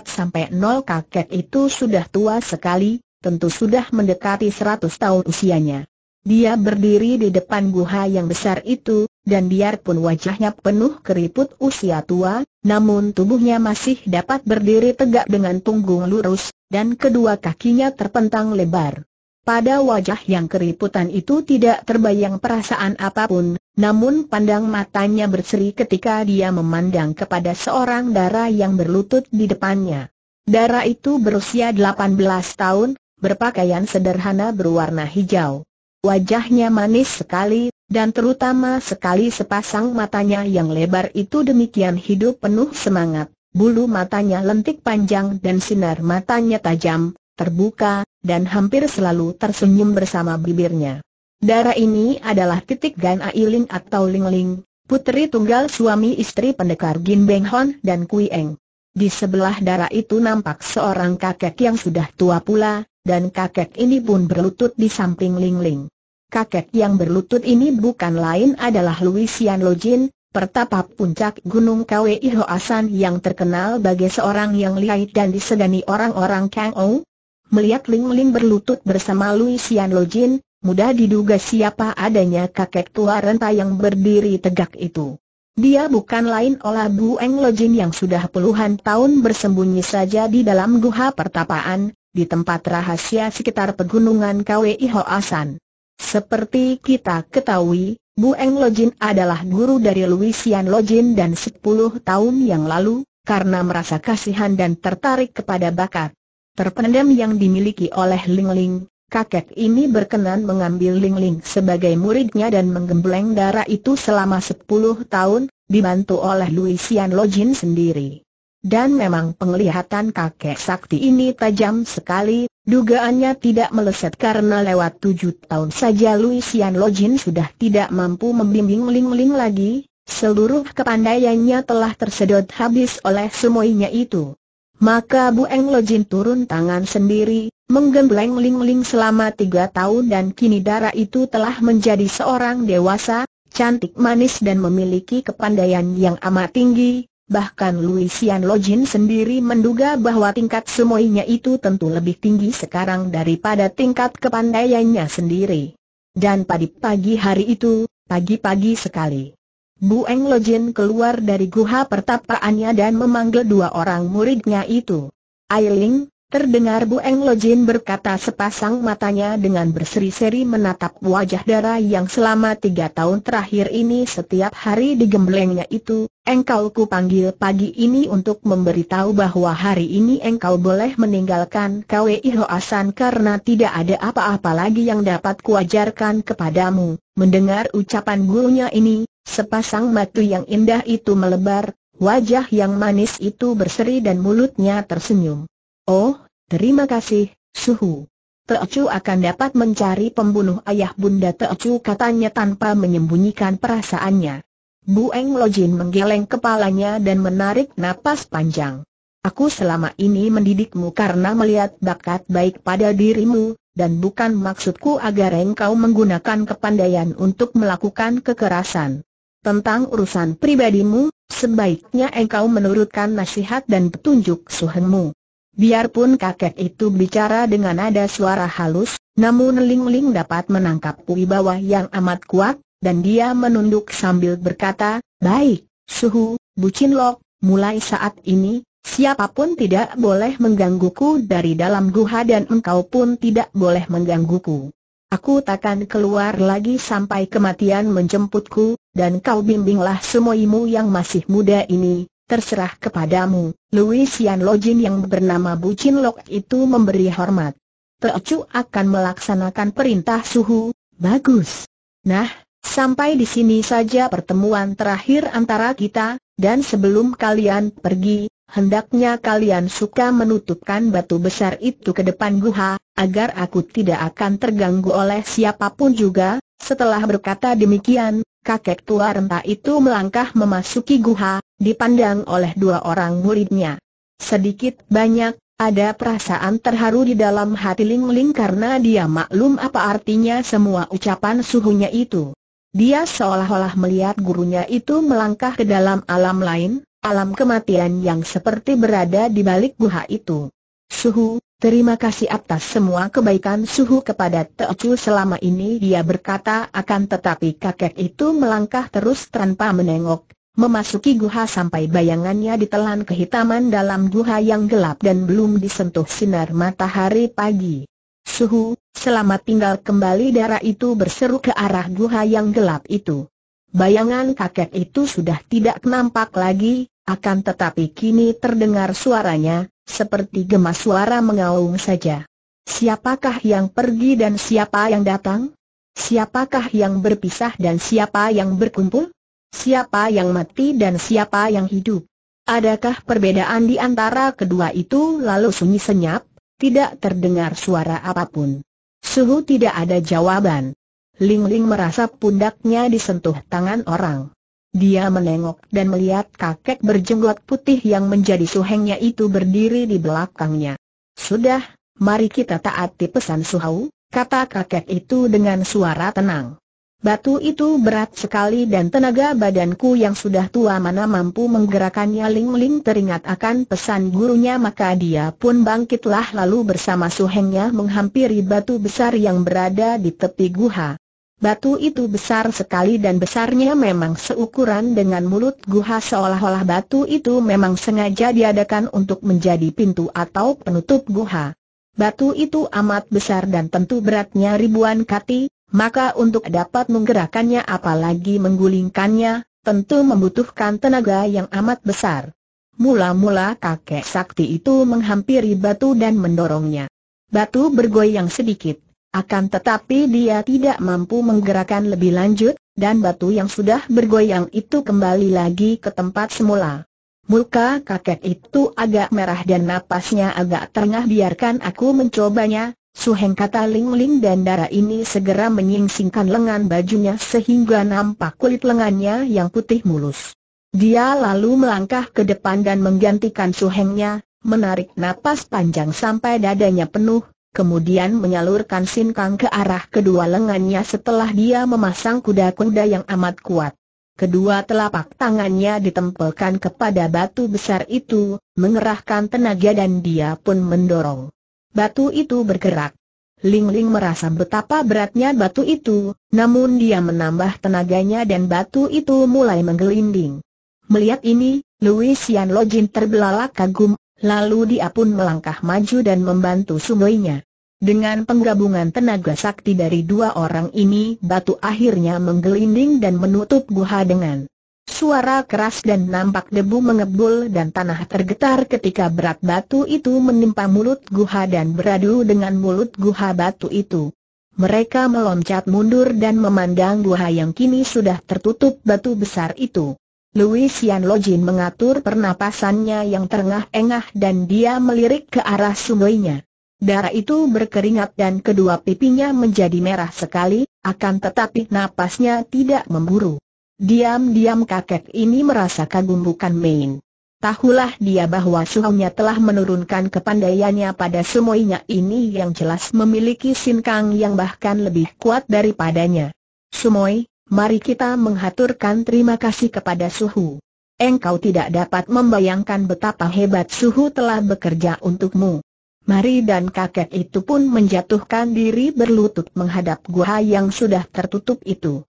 sampai 0 kakek itu sudah tua sekali, tentu sudah mendekati 100 tahun usianya. Dia berdiri di depan guha yang besar itu, dan biarpun wajahnya penuh keriput usia tua, namun tubuhnya masih dapat berdiri tegak dengan punggung lurus, dan kedua kakinya terpentang lebar. Pada wajah yang keriputan itu tidak terbayang perasaan apapun, namun pandang matanya berseri ketika dia memandang kepada seorang darah yang berlutut di depannya. Darah itu berusia 18 tahun, berpakaian sederhana berwarna hijau. Wajahnya manis sekali, dan terutama sekali sepasang matanya yang lebar itu demikian hidup penuh semangat. Bulu matanya lentik panjang dan sinar matanya tajam, terbuka, dan hampir selalu tersenyum bersama bibirnya. Darah ini adalah titik Gan Ailing atau Ling Ling, putri tunggal suami istri pendekar Gin Beng Hon dan Kui Eng. Di sebelah darah itu nampak seorang kakek yang sudah tua pula, dan kakek ini pun berlutut di samping Ling Ling kakek yang berlutut ini bukan lain adalah Luisian Lojin, pertapa puncak Gunung Kwei Hoasan yang terkenal bagi seorang yang lihai dan disegani orang-orang Kang Ou. Melihat Ling Ling berlutut bersama Luisian Lojin, mudah diduga siapa adanya kakek tua renta yang berdiri tegak itu. Dia bukan lain olah Bu Eng Lojin yang sudah puluhan tahun bersembunyi saja di dalam guha pertapaan, di tempat rahasia sekitar pegunungan Kwei Hoasan. Seperti kita ketahui, Bu Eng Lojin adalah guru dari Luisian Lojin dan 10 tahun yang lalu, karena merasa kasihan dan tertarik kepada bakat terpendam yang dimiliki oleh Ling Ling, kakek ini berkenan mengambil Ling Ling sebagai muridnya dan menggembleng darah itu selama 10 tahun, dibantu oleh Luisian Lojin sendiri. Dan memang penglihatan kakek sakti ini tajam sekali, dugaannya tidak meleset karena lewat tujuh tahun saja Luisian Lojin sudah tidak mampu membimbing Ling-Ling lagi, seluruh kepandaiannya telah tersedot habis oleh semuanya itu. Maka Bu Eng Lojin turun tangan sendiri, menggembleng Ling-Ling selama tiga tahun dan kini darah itu telah menjadi seorang dewasa, cantik manis dan memiliki kepandaian yang amat tinggi, Bahkan Luisian Lojin sendiri menduga bahwa tingkat semuanya itu tentu lebih tinggi sekarang daripada tingkat kepandaiannya sendiri. Dan pada pagi hari itu, pagi-pagi sekali, Bu Eng Lojin keluar dari guha pertapaannya dan memanggil dua orang muridnya itu. Ailing, Terdengar Bu Lo Lojin berkata sepasang matanya dengan berseri-seri menatap wajah darah yang selama tiga tahun terakhir ini setiap hari digemblengnya itu, engkau ku panggil pagi ini untuk memberitahu bahwa hari ini engkau boleh meninggalkan KWI Hoasan karena tidak ada apa-apa lagi yang dapat kuajarkan kepadamu. Mendengar ucapan gurunya ini, sepasang matu yang indah itu melebar, wajah yang manis itu berseri dan mulutnya tersenyum. Oh, terima kasih, Suhu. Teocu akan dapat mencari pembunuh ayah bunda Teocu katanya tanpa menyembunyikan perasaannya. Bu Eng Lojin menggeleng kepalanya dan menarik napas panjang. Aku selama ini mendidikmu karena melihat bakat baik pada dirimu, dan bukan maksudku agar engkau menggunakan kepandaian untuk melakukan kekerasan. Tentang urusan pribadimu, sebaiknya engkau menurutkan nasihat dan petunjuk suhengmu. Biarpun kakek itu bicara dengan nada suara halus, namun Ling Ling dapat menangkap bawah yang amat kuat, dan dia menunduk sambil berkata, Baik, Suhu, Bucin Lok, mulai saat ini, siapapun tidak boleh menggangguku dari dalam guha dan engkau pun tidak boleh menggangguku. Aku takkan keluar lagi sampai kematian menjemputku, dan kau bimbinglah semuimu yang masih muda ini, terserah kepadamu, Louisian Lojin yang bernama Bucin Lok itu memberi hormat. Teocu akan melaksanakan perintah suhu, bagus. Nah, sampai di sini saja pertemuan terakhir antara kita, dan sebelum kalian pergi, hendaknya kalian suka menutupkan batu besar itu ke depan Guha agar aku tidak akan terganggu oleh siapapun juga, setelah berkata demikian, kakek tua renta itu melangkah memasuki guha, dipandang oleh dua orang muridnya. Sedikit banyak, ada perasaan terharu di dalam hati Ling Ling karena dia maklum apa artinya semua ucapan suhunya itu. Dia seolah-olah melihat gurunya itu melangkah ke dalam alam lain, alam kematian yang seperti berada di balik guha itu. Suhu, Terima kasih atas semua kebaikan Suhu kepada Teocu selama ini dia berkata akan tetapi kakek itu melangkah terus tanpa menengok, memasuki guha sampai bayangannya ditelan kehitaman dalam guha yang gelap dan belum disentuh sinar matahari pagi. Suhu, selamat tinggal kembali darah itu berseru ke arah guha yang gelap itu. Bayangan kakek itu sudah tidak nampak lagi, akan tetapi kini terdengar suaranya, seperti gemas suara mengaung saja. Siapakah yang pergi dan siapa yang datang? Siapakah yang berpisah dan siapa yang berkumpul? Siapa yang mati dan siapa yang hidup? Adakah perbedaan di antara kedua itu lalu sunyi senyap, tidak terdengar suara apapun. Suhu tidak ada jawaban. Ling Ling merasa pundaknya disentuh tangan orang. Dia menengok dan melihat kakek berjenggot putih yang menjadi suhengnya itu berdiri di belakangnya. Sudah, mari kita taati pesan suhau, kata kakek itu dengan suara tenang. Batu itu berat sekali dan tenaga badanku yang sudah tua mana mampu menggerakannya Ling-Ling teringat akan pesan gurunya maka dia pun bangkitlah lalu bersama suhengnya menghampiri batu besar yang berada di tepi guha. Batu itu besar sekali dan besarnya memang seukuran dengan mulut guha seolah-olah batu itu memang sengaja diadakan untuk menjadi pintu atau penutup guha. Batu itu amat besar dan tentu beratnya ribuan kati, maka untuk dapat menggerakkannya apalagi menggulingkannya, tentu membutuhkan tenaga yang amat besar. Mula-mula kakek sakti itu menghampiri batu dan mendorongnya. Batu bergoyang sedikit. Akan tetapi dia tidak mampu menggerakkan lebih lanjut, dan batu yang sudah bergoyang itu kembali lagi ke tempat semula. Muka kakek itu agak merah dan napasnya agak terengah biarkan aku mencobanya, Suheng kata Ling Ling dan darah ini segera menyingsingkan lengan bajunya sehingga nampak kulit lengannya yang putih mulus. Dia lalu melangkah ke depan dan menggantikan Suhengnya, menarik napas panjang sampai dadanya penuh, kemudian menyalurkan sinkang ke arah kedua lengannya setelah dia memasang kuda-kuda yang amat kuat. Kedua telapak tangannya ditempelkan kepada batu besar itu, mengerahkan tenaga dan dia pun mendorong. Batu itu bergerak. Ling Ling merasa betapa beratnya batu itu, namun dia menambah tenaganya dan batu itu mulai menggelinding. Melihat ini, Louisian Lojin terbelalak kagum, lalu dia pun melangkah maju dan membantu sungainya. Dengan penggabungan tenaga sakti dari dua orang ini batu akhirnya menggelinding dan menutup guha dengan suara keras dan nampak debu mengebul dan tanah tergetar ketika berat batu itu menimpa mulut guha dan beradu dengan mulut guha batu itu. Mereka meloncat mundur dan memandang guha yang kini sudah tertutup batu besar itu. Louisian Lojin mengatur pernapasannya yang terengah-engah dan dia melirik ke arah sungainya. Darah itu berkeringat dan kedua pipinya menjadi merah sekali, akan tetapi napasnya tidak memburu. Diam-diam kakek ini merasa kagum bukan main. Tahulah dia bahwa suhunya telah menurunkan kepandaiannya pada semuanya ini yang jelas memiliki sinkang yang bahkan lebih kuat daripadanya. Sumoy, mari kita menghaturkan terima kasih kepada Suhu. Engkau tidak dapat membayangkan betapa hebat Suhu telah bekerja untukmu. Mari dan kakek itu pun menjatuhkan diri berlutut menghadap gua yang sudah tertutup itu.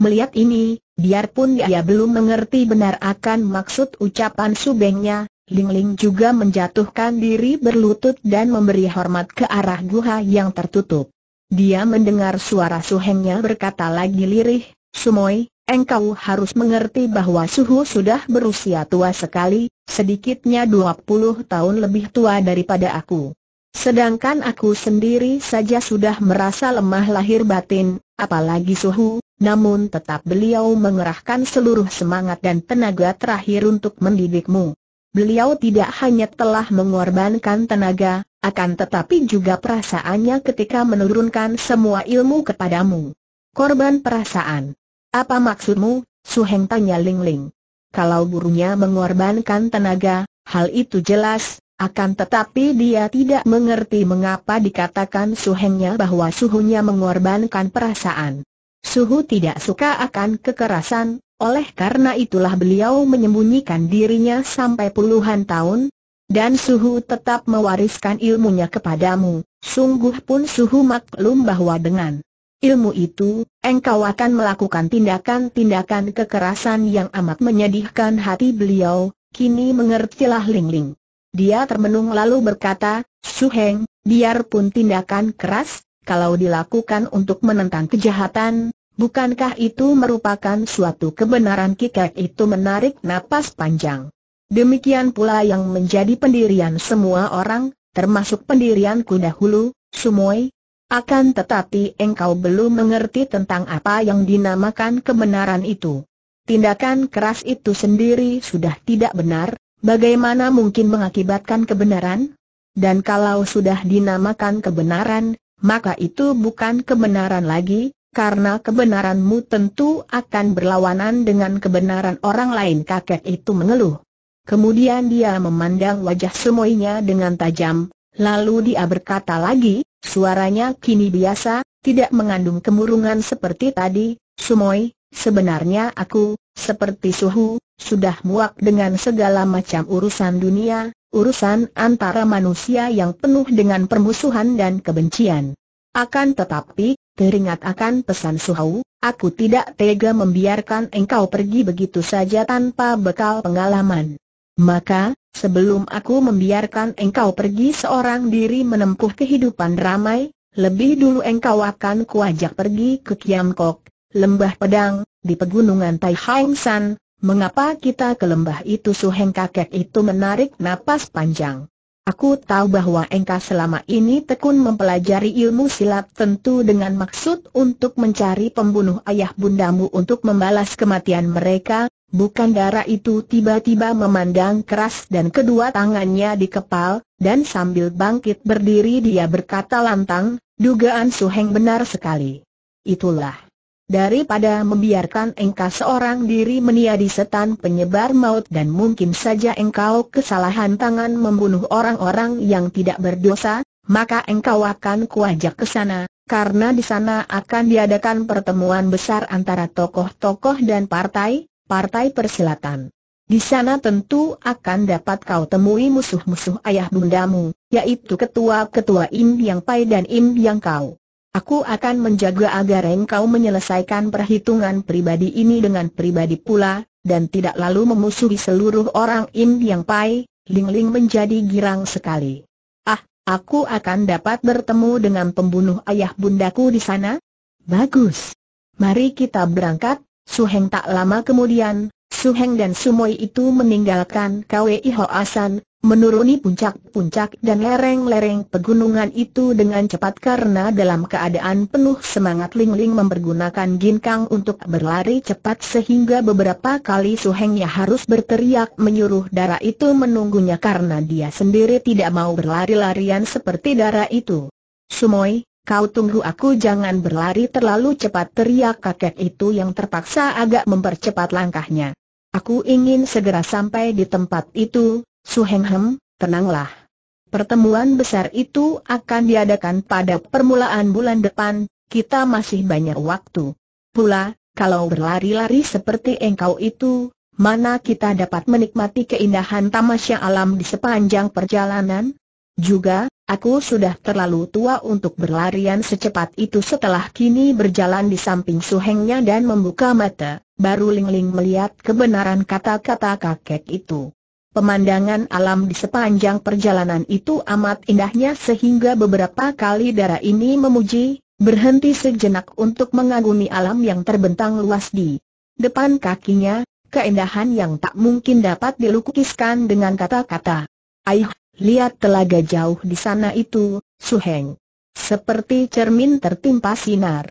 Melihat ini, biarpun dia belum mengerti benar akan maksud ucapan subengnya, Lingling juga menjatuhkan diri berlutut dan memberi hormat ke arah gua yang tertutup. Dia mendengar suara suhengnya berkata lagi lirih, Sumoy, engkau harus mengerti bahwa Suhu sudah berusia tua sekali, sedikitnya 20 tahun lebih tua daripada aku. Sedangkan aku sendiri saja sudah merasa lemah lahir batin, apalagi Suhu, namun tetap beliau mengerahkan seluruh semangat dan tenaga terakhir untuk mendidikmu. Beliau tidak hanya telah mengorbankan tenaga, akan tetapi juga perasaannya ketika menurunkan semua ilmu kepadamu. Korban perasaan apa maksudmu, Suheng tanya Ling Ling. Kalau gurunya mengorbankan tenaga, hal itu jelas, akan tetapi dia tidak mengerti mengapa dikatakan suhengnya bahwa suhunya mengorbankan perasaan. Suhu tidak suka akan kekerasan, oleh karena itulah beliau menyembunyikan dirinya sampai puluhan tahun, dan suhu tetap mewariskan ilmunya kepadamu, sungguh pun suhu maklum bahwa dengan ilmu itu, engkau akan melakukan tindakan-tindakan kekerasan yang amat menyedihkan hati beliau, kini mengertilah Ling Ling. Dia termenung lalu berkata, Heng, biarpun tindakan keras, kalau dilakukan untuk menentang kejahatan, bukankah itu merupakan suatu kebenaran kikek itu menarik napas panjang. Demikian pula yang menjadi pendirian semua orang, termasuk pendirianku dahulu, Sumoi, akan tetapi engkau belum mengerti tentang apa yang dinamakan kebenaran itu. Tindakan keras itu sendiri sudah tidak benar, bagaimana mungkin mengakibatkan kebenaran? Dan kalau sudah dinamakan kebenaran, maka itu bukan kebenaran lagi, karena kebenaranmu tentu akan berlawanan dengan kebenaran orang lain kakek itu mengeluh. Kemudian dia memandang wajah semuanya dengan tajam, lalu dia berkata lagi, Suaranya kini biasa, tidak mengandung kemurungan seperti tadi, Sumoi, sebenarnya aku, seperti suhu, sudah muak dengan segala macam urusan dunia, urusan antara manusia yang penuh dengan permusuhan dan kebencian. Akan tetapi, teringat akan pesan suhu, aku tidak tega membiarkan engkau pergi begitu saja tanpa bekal pengalaman. Maka, Sebelum aku membiarkan engkau pergi seorang diri menempuh kehidupan ramai, lebih dulu engkau akan kuajak pergi ke Kiam Lembah Pedang, di pegunungan Tai Hang San, mengapa kita ke lembah itu Suheng kakek itu menarik napas panjang. Aku tahu bahwa engkau selama ini tekun mempelajari ilmu silat tentu dengan maksud untuk mencari pembunuh ayah bundamu untuk membalas kematian mereka, bukan darah itu tiba-tiba memandang keras dan kedua tangannya dikepal, dan sambil bangkit berdiri dia berkata lantang, dugaan suheng benar sekali. Itulah. Daripada membiarkan engkau seorang diri meniadi setan penyebar maut dan mungkin saja engkau kesalahan tangan membunuh orang-orang yang tidak berdosa, maka engkau akan kuajak ke sana, karena di sana akan diadakan pertemuan besar antara tokoh-tokoh dan partai, partai persilatan. Di sana tentu akan dapat kau temui musuh-musuh ayah bundamu, yaitu ketua-ketua Im Yang Pai dan Im Yang Kau. Aku akan menjaga agar engkau menyelesaikan perhitungan pribadi ini dengan pribadi pula, dan tidak lalu memusuhi seluruh orang Im Yang Pai, Ling Ling menjadi girang sekali. Ah, aku akan dapat bertemu dengan pembunuh ayah bundaku di sana? Bagus. Mari kita berangkat, Su Heng tak lama kemudian, Su Heng dan Sumoi itu meninggalkan Kwei Hoasan, menuruni puncak-puncak dan lereng-lereng pegunungan itu dengan cepat karena dalam keadaan penuh semangat Ling Ling mempergunakan ginkang untuk berlari cepat sehingga beberapa kali Su Hengnya harus berteriak menyuruh darah itu menunggunya karena dia sendiri tidak mau berlari-larian seperti darah itu. Sumoi, Kau tunggu aku jangan berlari terlalu cepat teriak kakek itu yang terpaksa agak mempercepat langkahnya. Aku ingin segera sampai di tempat itu, Su Heng Hem, tenanglah. Pertemuan besar itu akan diadakan pada permulaan bulan depan, kita masih banyak waktu. Pula, kalau berlari-lari seperti engkau itu, mana kita dapat menikmati keindahan tamasya alam di sepanjang perjalanan? Juga, aku sudah terlalu tua untuk berlarian secepat itu setelah kini berjalan di samping suhengnya dan membuka mata baru Ling Ling melihat kebenaran kata-kata kakek itu. Pemandangan alam di sepanjang perjalanan itu amat indahnya sehingga beberapa kali darah ini memuji, berhenti sejenak untuk mengagumi alam yang terbentang luas di depan kakinya, keindahan yang tak mungkin dapat dilukiskan dengan kata-kata. Aih, lihat telaga jauh di sana itu, Suheng. Seperti cermin tertimpa sinar.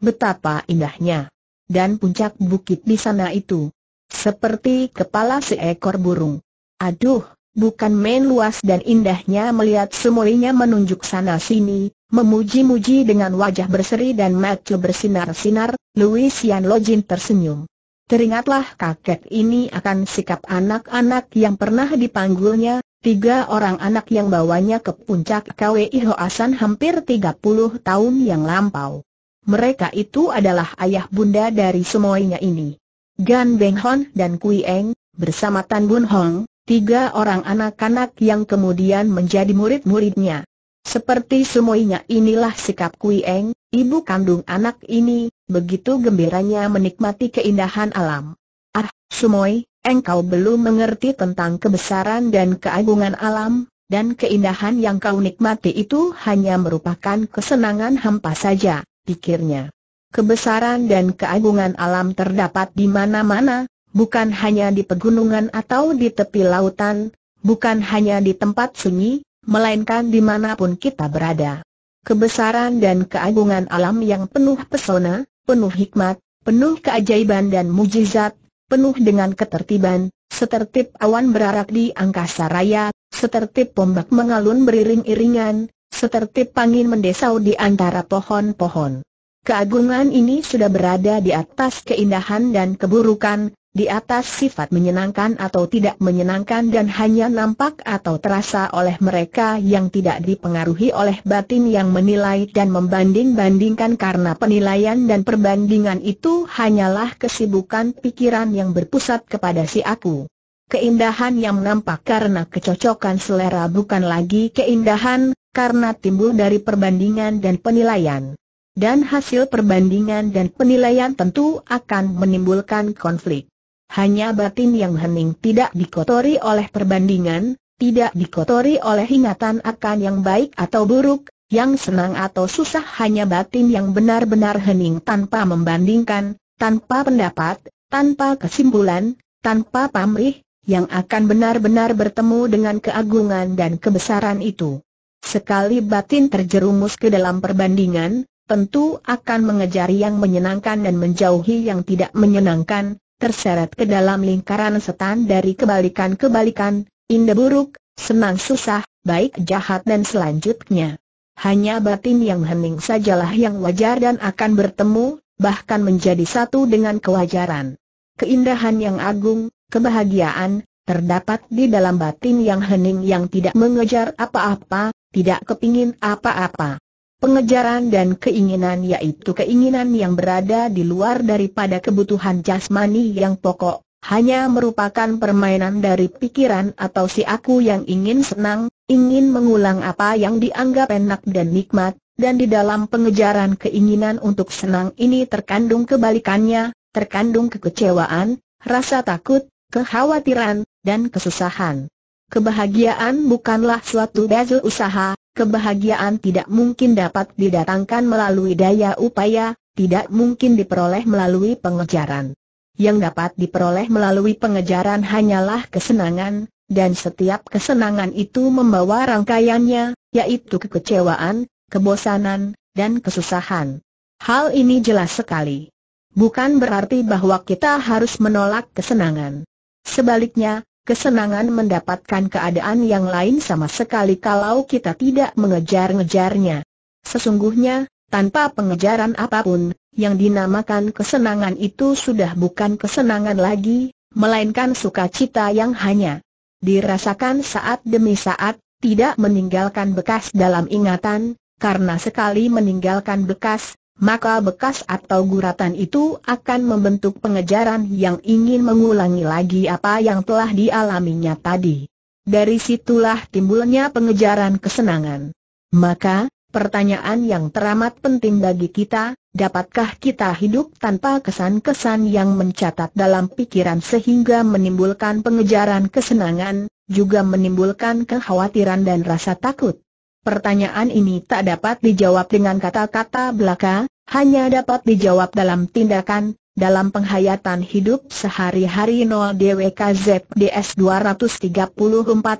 Betapa indahnya dan puncak bukit di sana itu. Seperti kepala seekor burung. Aduh, bukan main luas dan indahnya melihat semulinya menunjuk sana-sini, memuji-muji dengan wajah berseri dan mata bersinar-sinar, Louisian Lojin tersenyum. Teringatlah kakek ini akan sikap anak-anak yang pernah dipanggulnya, tiga orang anak yang bawanya ke puncak KWI Hoasan hampir puluh tahun yang lampau mereka itu adalah ayah bunda dari semuanya ini. Gan Beng Hon dan Kui Eng, bersama Tan Bun Hong, tiga orang anak-anak yang kemudian menjadi murid-muridnya. Seperti semuanya inilah sikap Kui Eng, ibu kandung anak ini, begitu gembiranya menikmati keindahan alam. Ah, Sumoy, engkau belum mengerti tentang kebesaran dan keagungan alam, dan keindahan yang kau nikmati itu hanya merupakan kesenangan hampa saja pikirnya. Kebesaran dan keagungan alam terdapat di mana-mana, bukan hanya di pegunungan atau di tepi lautan, bukan hanya di tempat sunyi, melainkan di dimanapun kita berada. Kebesaran dan keagungan alam yang penuh pesona, penuh hikmat, penuh keajaiban dan mujizat, penuh dengan ketertiban, setertip awan berarak di angkasa raya, setertip ombak mengalun beriring-iringan, setertip angin mendesau di antara pohon-pohon. Keagungan ini sudah berada di atas keindahan dan keburukan, di atas sifat menyenangkan atau tidak menyenangkan dan hanya nampak atau terasa oleh mereka yang tidak dipengaruhi oleh batin yang menilai dan membanding-bandingkan karena penilaian dan perbandingan itu hanyalah kesibukan pikiran yang berpusat kepada si aku. Keindahan yang nampak karena kecocokan selera bukan lagi keindahan, karena timbul dari perbandingan dan penilaian. Dan hasil perbandingan dan penilaian tentu akan menimbulkan konflik. Hanya batin yang hening tidak dikotori oleh perbandingan, tidak dikotori oleh ingatan akan yang baik atau buruk, yang senang atau susah hanya batin yang benar-benar hening tanpa membandingkan, tanpa pendapat, tanpa kesimpulan, tanpa pamrih, yang akan benar-benar bertemu dengan keagungan dan kebesaran itu. Sekali batin terjerumus ke dalam perbandingan, tentu akan mengejar yang menyenangkan dan menjauhi yang tidak menyenangkan, terseret ke dalam lingkaran setan dari kebalikan-kebalikan, indah buruk, senang susah, baik jahat dan selanjutnya. Hanya batin yang hening sajalah yang wajar dan akan bertemu, bahkan menjadi satu dengan kewajaran. Keindahan yang agung, kebahagiaan, terdapat di dalam batin yang hening yang tidak mengejar apa-apa, tidak kepingin apa-apa. Pengejaran dan keinginan yaitu keinginan yang berada di luar daripada kebutuhan jasmani yang pokok, hanya merupakan permainan dari pikiran atau si aku yang ingin senang, ingin mengulang apa yang dianggap enak dan nikmat, dan di dalam pengejaran keinginan untuk senang ini terkandung kebalikannya, terkandung kekecewaan, rasa takut, kekhawatiran, dan kesusahan. Kebahagiaan bukanlah suatu bezel usaha, kebahagiaan tidak mungkin dapat didatangkan melalui daya upaya, tidak mungkin diperoleh melalui pengejaran. Yang dapat diperoleh melalui pengejaran hanyalah kesenangan, dan setiap kesenangan itu membawa rangkaiannya, yaitu kekecewaan, kebosanan, dan kesusahan. Hal ini jelas sekali. Bukan berarti bahwa kita harus menolak kesenangan. Sebaliknya, kesenangan mendapatkan keadaan yang lain sama sekali kalau kita tidak mengejar-ngejarnya. Sesungguhnya, tanpa pengejaran apapun, yang dinamakan kesenangan itu sudah bukan kesenangan lagi, melainkan sukacita yang hanya dirasakan saat demi saat, tidak meninggalkan bekas dalam ingatan, karena sekali meninggalkan bekas, maka bekas atau guratan itu akan membentuk pengejaran yang ingin mengulangi lagi apa yang telah dialaminya tadi. Dari situlah timbulnya pengejaran kesenangan. Maka, pertanyaan yang teramat penting bagi kita, dapatkah kita hidup tanpa kesan-kesan yang mencatat dalam pikiran sehingga menimbulkan pengejaran kesenangan, juga menimbulkan kekhawatiran dan rasa takut? Pertanyaan ini tak dapat dijawab dengan kata-kata belaka, hanya dapat dijawab dalam tindakan, dalam penghayatan hidup sehari-hari 0 DWKZDS 234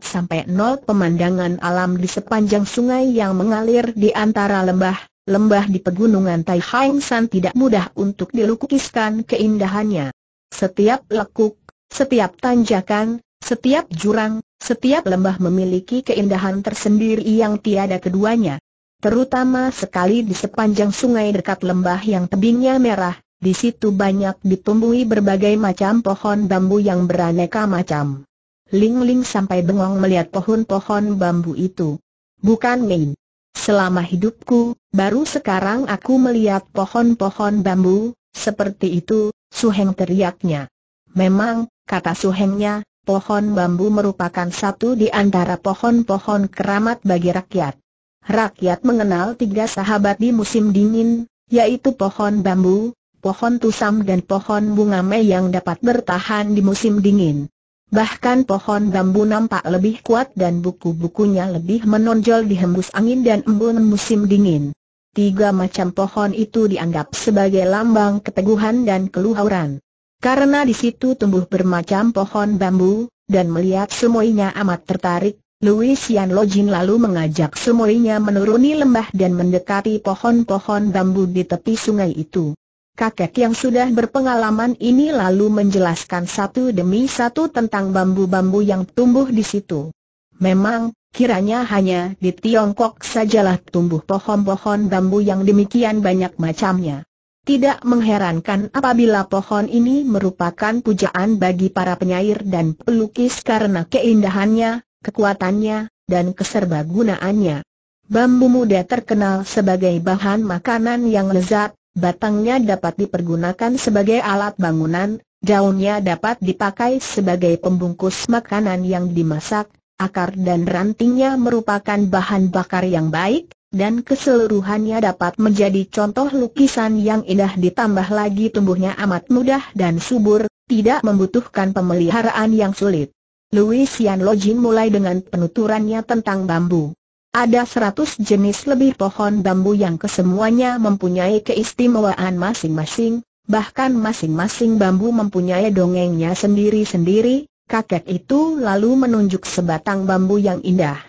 sampai 0 pemandangan alam di sepanjang sungai yang mengalir di antara lembah, lembah di pegunungan Taihang San tidak mudah untuk dilukiskan keindahannya. Setiap lekuk, setiap tanjakan, setiap jurang, setiap lembah memiliki keindahan tersendiri yang tiada keduanya. Terutama sekali di sepanjang sungai dekat lembah yang tebingnya merah, di situ banyak ditumbuhi berbagai macam pohon bambu yang beraneka macam. Ling Ling sampai bengong melihat pohon-pohon bambu itu. Bukan main. Selama hidupku, baru sekarang aku melihat pohon-pohon bambu, seperti itu, Suheng teriaknya. Memang, kata Suhengnya, pohon bambu merupakan satu di antara pohon-pohon keramat bagi rakyat. Rakyat mengenal tiga sahabat di musim dingin, yaitu pohon bambu, pohon tusam dan pohon bunga mei yang dapat bertahan di musim dingin. Bahkan pohon bambu nampak lebih kuat dan buku-bukunya lebih menonjol dihembus angin dan embun musim dingin. Tiga macam pohon itu dianggap sebagai lambang keteguhan dan keluhuran. Karena di situ tumbuh bermacam pohon bambu, dan melihat semuanya amat tertarik, Louisian Lojin lalu mengajak semuanya menuruni lembah dan mendekati pohon-pohon bambu di tepi sungai itu. Kakek yang sudah berpengalaman ini lalu menjelaskan satu demi satu tentang bambu-bambu yang tumbuh di situ. Memang, kiranya hanya di Tiongkok sajalah tumbuh pohon-pohon bambu yang demikian banyak macamnya. Tidak mengherankan apabila pohon ini merupakan pujaan bagi para penyair dan pelukis karena keindahannya, kekuatannya, dan keserbagunaannya. Bambu muda terkenal sebagai bahan makanan yang lezat, batangnya dapat dipergunakan sebagai alat bangunan, daunnya dapat dipakai sebagai pembungkus makanan yang dimasak, akar dan rantingnya merupakan bahan bakar yang baik, dan keseluruhannya dapat menjadi contoh lukisan yang indah ditambah lagi tumbuhnya amat mudah dan subur, tidak membutuhkan pemeliharaan yang sulit. Louis Yan Lojin mulai dengan penuturannya tentang bambu. Ada seratus jenis lebih pohon bambu yang kesemuanya mempunyai keistimewaan masing-masing, bahkan masing-masing bambu mempunyai dongengnya sendiri-sendiri, kakek itu lalu menunjuk sebatang bambu yang indah.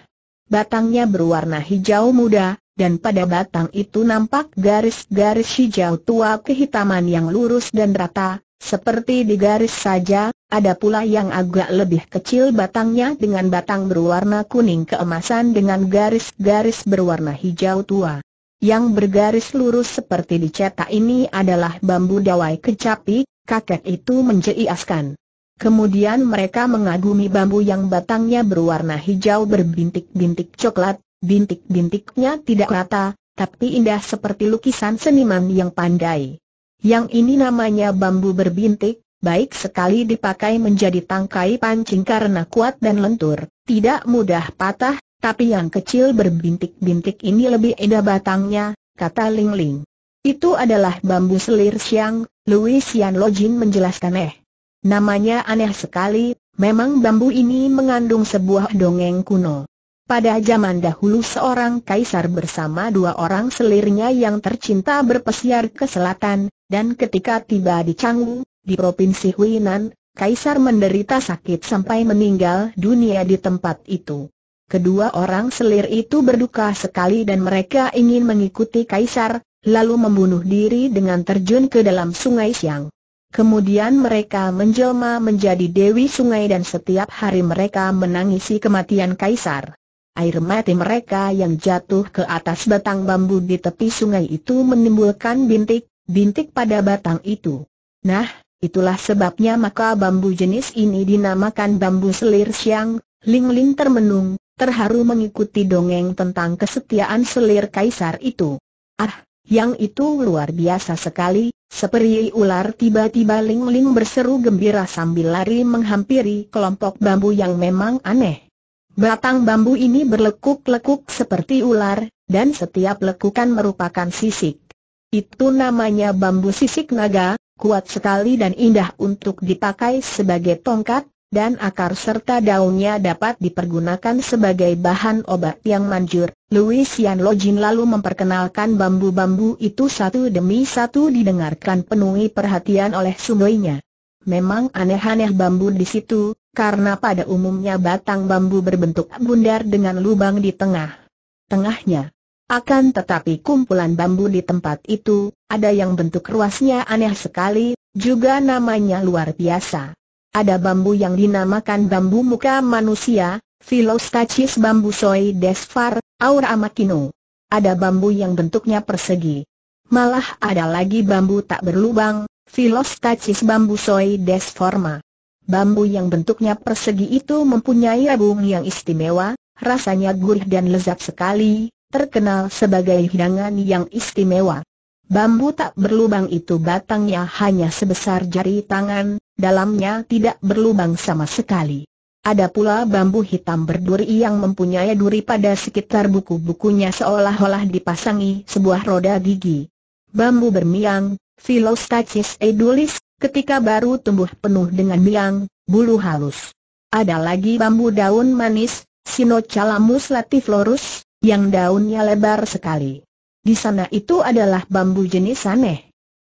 Batangnya berwarna hijau muda, dan pada batang itu nampak garis-garis hijau tua kehitaman yang lurus dan rata, seperti di garis saja, ada pula yang agak lebih kecil batangnya dengan batang berwarna kuning keemasan dengan garis-garis berwarna hijau tua. Yang bergaris lurus seperti dicetak ini adalah bambu dawai kecapi, kakek itu menjeiaskan. Kemudian mereka mengagumi bambu yang batangnya berwarna hijau berbintik-bintik coklat, bintik-bintiknya tidak rata, tapi indah seperti lukisan seniman yang pandai. Yang ini namanya bambu berbintik, baik sekali dipakai menjadi tangkai pancing karena kuat dan lentur, tidak mudah patah, tapi yang kecil berbintik-bintik ini lebih indah batangnya, kata Ling Ling. Itu adalah bambu selir siang, Louisian Lojin menjelaskan eh. Namanya aneh sekali, memang bambu ini mengandung sebuah dongeng kuno. Pada zaman dahulu seorang kaisar bersama dua orang selirnya yang tercinta berpesiar ke selatan, dan ketika tiba di Changwu, di Provinsi Huinan, kaisar menderita sakit sampai meninggal dunia di tempat itu. Kedua orang selir itu berduka sekali dan mereka ingin mengikuti kaisar, lalu membunuh diri dengan terjun ke dalam sungai Siang. Kemudian mereka menjelma menjadi Dewi Sungai dan setiap hari mereka menangisi kematian Kaisar. Air mati mereka yang jatuh ke atas batang bambu di tepi sungai itu menimbulkan bintik-bintik pada batang itu. Nah, itulah sebabnya maka bambu jenis ini dinamakan bambu selir siang, Ling-Ling termenung, terharu mengikuti dongeng tentang kesetiaan selir Kaisar itu. Ah, yang itu luar biasa sekali, seperti ular tiba-tiba Ling-Ling berseru gembira sambil lari menghampiri kelompok bambu yang memang aneh. Batang bambu ini berlekuk-lekuk seperti ular, dan setiap lekukan merupakan sisik. Itu namanya bambu sisik naga, kuat sekali dan indah untuk dipakai sebagai tongkat, dan akar serta daunnya dapat dipergunakan sebagai bahan obat yang manjur. Luisian Jin lalu memperkenalkan bambu-bambu itu satu demi satu didengarkan penuhi perhatian oleh sungguhnya. Memang aneh-aneh bambu di situ, karena pada umumnya batang bambu berbentuk bundar dengan lubang di tengah. Tengahnya. Akan tetapi kumpulan bambu di tempat itu, ada yang bentuk ruasnya aneh sekali, juga namanya luar biasa. Ada bambu yang dinamakan bambu muka manusia, Philostachys bambusoi desvar, aura makino. Ada bambu yang bentuknya persegi. Malah ada lagi bambu tak berlubang, Philostachys bambusoi desforma. Bambu yang bentuknya persegi itu mempunyai abung yang istimewa, rasanya gurih dan lezat sekali, terkenal sebagai hidangan yang istimewa. Bambu tak berlubang itu batangnya hanya sebesar jari tangan, dalamnya tidak berlubang sama sekali. Ada pula bambu hitam berduri yang mempunyai duri pada sekitar buku-bukunya seolah-olah dipasangi sebuah roda gigi. Bambu bermiang, Philostachys edulis, ketika baru tumbuh penuh dengan miang, bulu halus. Ada lagi bambu daun manis, Sinocalamus latiflorus, yang daunnya lebar sekali. Di sana itu adalah bambu jenis aneh.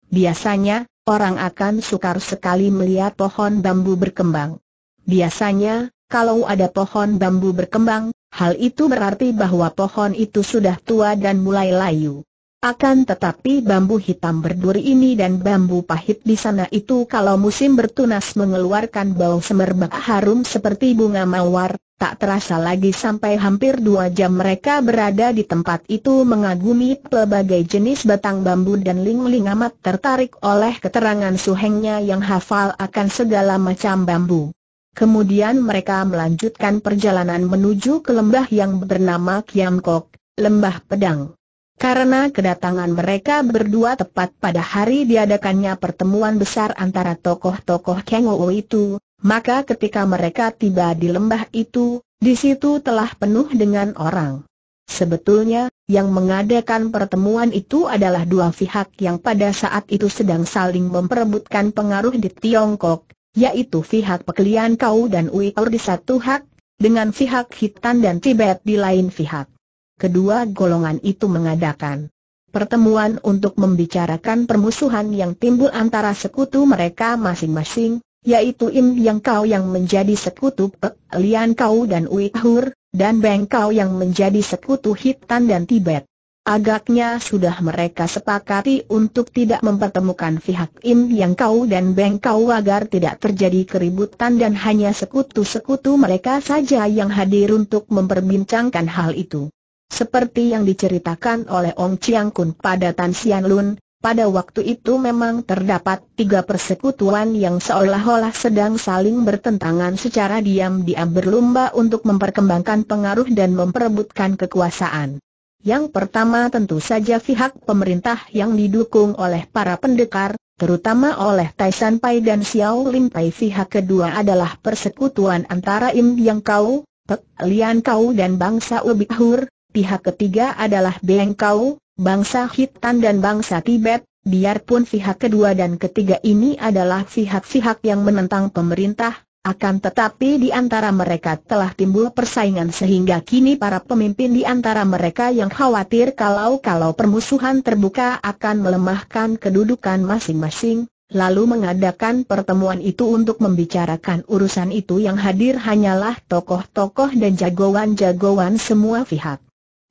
Biasanya, orang akan sukar sekali melihat pohon bambu berkembang. Biasanya, kalau ada pohon bambu berkembang, hal itu berarti bahwa pohon itu sudah tua dan mulai layu. Akan tetapi bambu hitam berduri ini dan bambu pahit di sana itu kalau musim bertunas mengeluarkan bau semerbak harum seperti bunga mawar, Tak terasa lagi sampai hampir dua jam mereka berada di tempat itu mengagumi pelbagai jenis batang bambu dan Ling Ling amat tertarik oleh keterangan suhengnya yang hafal akan segala macam bambu. Kemudian mereka melanjutkan perjalanan menuju ke lembah yang bernama Kiamkok, Lembah Pedang. Karena kedatangan mereka berdua tepat pada hari diadakannya pertemuan besar antara tokoh-tokoh Kengowo itu, maka ketika mereka tiba di lembah itu, di situ telah penuh dengan orang. Sebetulnya, yang mengadakan pertemuan itu adalah dua pihak yang pada saat itu sedang saling memperebutkan pengaruh di Tiongkok, yaitu pihak Pekelian Kau dan Uyghur di satu hak, dengan pihak Hitan dan Tibet di lain pihak. Kedua golongan itu mengadakan pertemuan untuk membicarakan permusuhan yang timbul antara sekutu mereka masing-masing, yaitu Im Yang Kau yang menjadi sekutu Pek Lian Kau dan uithur dan Beng Kau yang menjadi sekutu Hitan dan Tibet. Agaknya sudah mereka sepakati untuk tidak mempertemukan pihak Im Yang Kau dan Beng Kau agar tidak terjadi keributan dan hanya sekutu-sekutu mereka saja yang hadir untuk memperbincangkan hal itu. Seperti yang diceritakan oleh Ong Chiang Kun pada Tan Sian Lun, pada waktu itu memang terdapat tiga persekutuan yang seolah-olah sedang saling bertentangan secara diam-diam berlumba untuk memperkembangkan pengaruh dan memperebutkan kekuasaan. Yang pertama tentu saja pihak pemerintah yang didukung oleh para pendekar, terutama oleh San Pai dan Xiao Lim Pai. Pihak kedua adalah persekutuan antara Im Yang Kau, Pek Lian Kau dan bangsa Ubi Hur. Pihak ketiga adalah Beng Kau, bangsa Hitan dan bangsa Tibet, biarpun pihak kedua dan ketiga ini adalah pihak-pihak yang menentang pemerintah, akan tetapi di antara mereka telah timbul persaingan sehingga kini para pemimpin di antara mereka yang khawatir kalau-kalau permusuhan terbuka akan melemahkan kedudukan masing-masing, lalu mengadakan pertemuan itu untuk membicarakan urusan itu yang hadir hanyalah tokoh-tokoh dan jagoan-jagoan semua pihak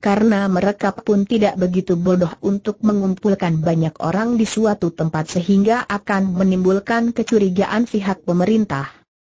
karena mereka pun tidak begitu bodoh untuk mengumpulkan banyak orang di suatu tempat sehingga akan menimbulkan kecurigaan pihak pemerintah.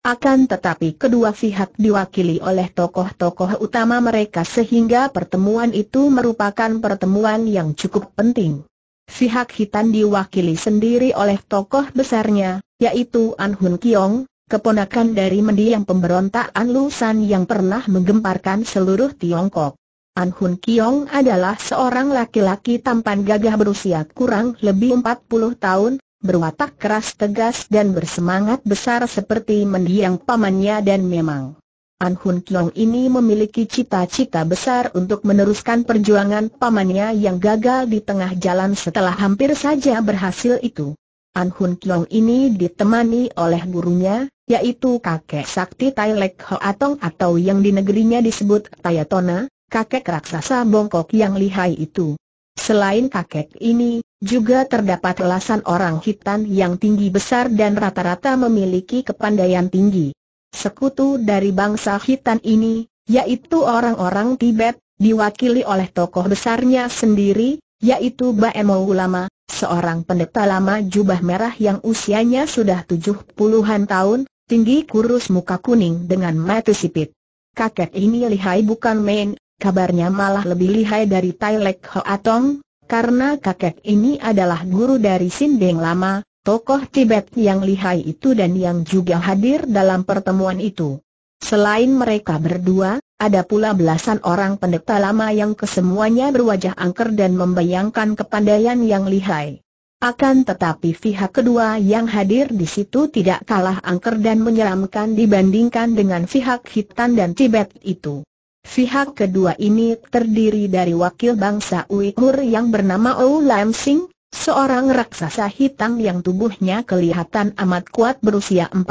Akan tetapi kedua pihak diwakili oleh tokoh-tokoh utama mereka sehingga pertemuan itu merupakan pertemuan yang cukup penting. Pihak hitam diwakili sendiri oleh tokoh besarnya, yaitu An Hun Kiong, keponakan dari mendiang pemberontak An Lu San yang pernah menggemparkan seluruh Tiongkok. An Hun Kiong adalah seorang laki-laki tampan gagah berusia kurang lebih 40 tahun, berwatak keras tegas dan bersemangat besar seperti mendiang pamannya dan memang. An Hun Kiong ini memiliki cita-cita besar untuk meneruskan perjuangan pamannya yang gagal di tengah jalan setelah hampir saja berhasil itu. An Hun Kiong ini ditemani oleh gurunya, yaitu kakek sakti Tai Lek Ho Atong atau yang di negerinya disebut Tayatona, kakek raksasa bongkok yang lihai itu. Selain kakek ini, juga terdapat belasan orang hitam yang tinggi besar dan rata-rata memiliki kepandaian tinggi. Sekutu dari bangsa hitam ini, yaitu orang-orang Tibet, diwakili oleh tokoh besarnya sendiri, yaitu Baemo Ulama, seorang pendeta lama jubah merah yang usianya sudah tujuh puluhan tahun, tinggi kurus muka kuning dengan mata sipit. Kakek ini lihai bukan main, kabarnya malah lebih lihai dari Tai Lek Atong, karena kakek ini adalah guru dari Sindeng Lama, tokoh Tibet yang lihai itu dan yang juga hadir dalam pertemuan itu. Selain mereka berdua, ada pula belasan orang pendeta lama yang kesemuanya berwajah angker dan membayangkan kepandaian yang lihai. Akan tetapi pihak kedua yang hadir di situ tidak kalah angker dan menyeramkan dibandingkan dengan pihak hitam dan Tibet itu. Pihak kedua ini terdiri dari wakil bangsa Uighur yang bernama Ou Lam Sing, seorang raksasa hitam yang tubuhnya kelihatan amat kuat berusia 40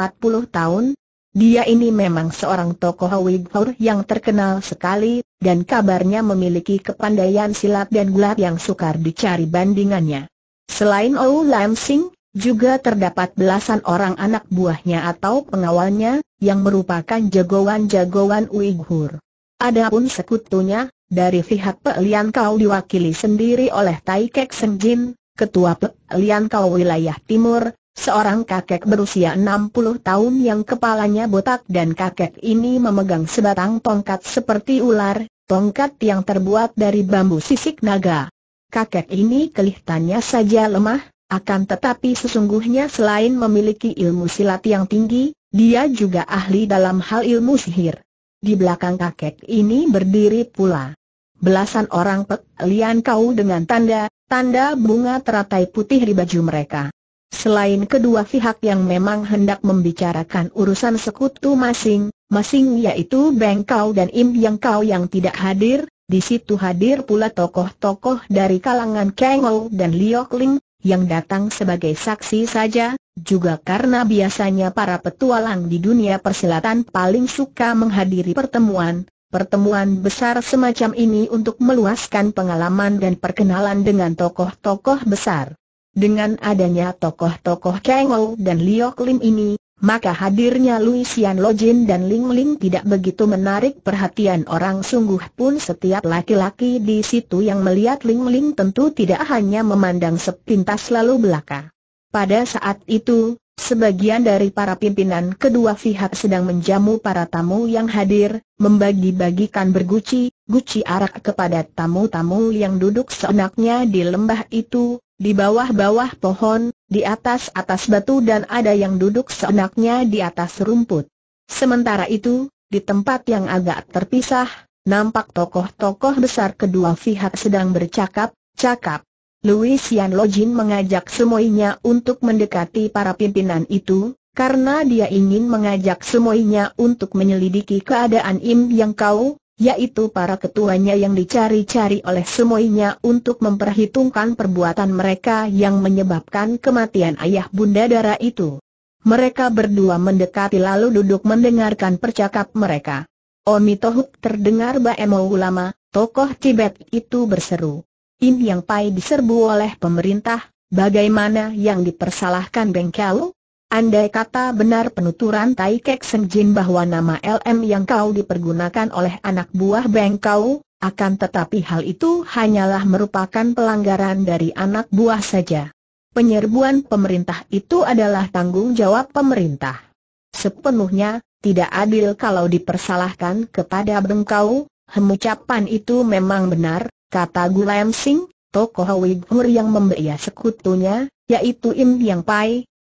tahun. Dia ini memang seorang tokoh Uighur yang terkenal sekali, dan kabarnya memiliki kepandaian silat dan gulat yang sukar dicari bandingannya. Selain Ou Lam Sing, juga terdapat belasan orang anak buahnya atau pengawalnya, yang merupakan jagoan-jagoan Uighur. Adapun sekutunya, dari pihak Pek Kau diwakili sendiri oleh Tai Kek Seng Jin, Ketua Pek Lian Kau wilayah timur, seorang kakek berusia 60 tahun yang kepalanya botak dan kakek ini memegang sebatang tongkat seperti ular, tongkat yang terbuat dari bambu sisik naga. Kakek ini kelihatannya saja lemah, akan tetapi sesungguhnya selain memiliki ilmu silat yang tinggi, dia juga ahli dalam hal ilmu sihir. Di belakang kakek ini berdiri pula. Belasan orang pek lian kau dengan tanda, tanda bunga teratai putih di baju mereka. Selain kedua pihak yang memang hendak membicarakan urusan sekutu masing-masing yaitu Beng Kau dan Im Yang Kau yang tidak hadir, di situ hadir pula tokoh-tokoh dari kalangan Kengol dan Liok Ling, yang datang sebagai saksi saja, juga karena biasanya para petualang di dunia persilatan paling suka menghadiri pertemuan, pertemuan besar semacam ini untuk meluaskan pengalaman dan perkenalan dengan tokoh-tokoh besar. Dengan adanya tokoh-tokoh Kengou dan Liu Lim ini, maka hadirnya Luisian Lojin dan Ling Ling tidak begitu menarik perhatian orang sungguh pun setiap laki-laki di situ yang melihat Ling Ling tentu tidak hanya memandang sepintas lalu belaka. Pada saat itu, sebagian dari para pimpinan kedua pihak sedang menjamu para tamu yang hadir, membagi-bagikan berguci, guci arak kepada tamu-tamu yang duduk seenaknya di lembah itu, di bawah-bawah pohon, di atas-atas batu dan ada yang duduk seenaknya di atas rumput. Sementara itu, di tempat yang agak terpisah, nampak tokoh-tokoh besar kedua pihak sedang bercakap-cakap. Louisian Lojin mengajak semuanya untuk mendekati para pimpinan itu, karena dia ingin mengajak semuanya untuk menyelidiki keadaan Im Yang Kau, yaitu para ketuanya yang dicari-cari oleh semuanya untuk memperhitungkan perbuatan mereka yang menyebabkan kematian ayah bunda darah itu. Mereka berdua mendekati lalu duduk mendengarkan percakap mereka. Omitohuk terdengar Baemo Ulama, tokoh Tibet itu berseru. In Yang Pai diserbu oleh pemerintah, bagaimana yang dipersalahkan Bengkel? Andai kata benar penuturan Tai Kek Seng Jin bahwa nama LM yang kau dipergunakan oleh anak buah Bengkau, akan tetapi hal itu hanyalah merupakan pelanggaran dari anak buah saja. Penyerbuan pemerintah itu adalah tanggung jawab pemerintah. Sepenuhnya, tidak adil kalau dipersalahkan kepada Bengkau, hemucapan itu memang benar, kata Lam Sing, tokoh Wigur yang membeya sekutunya, yaitu Im Yang Pai.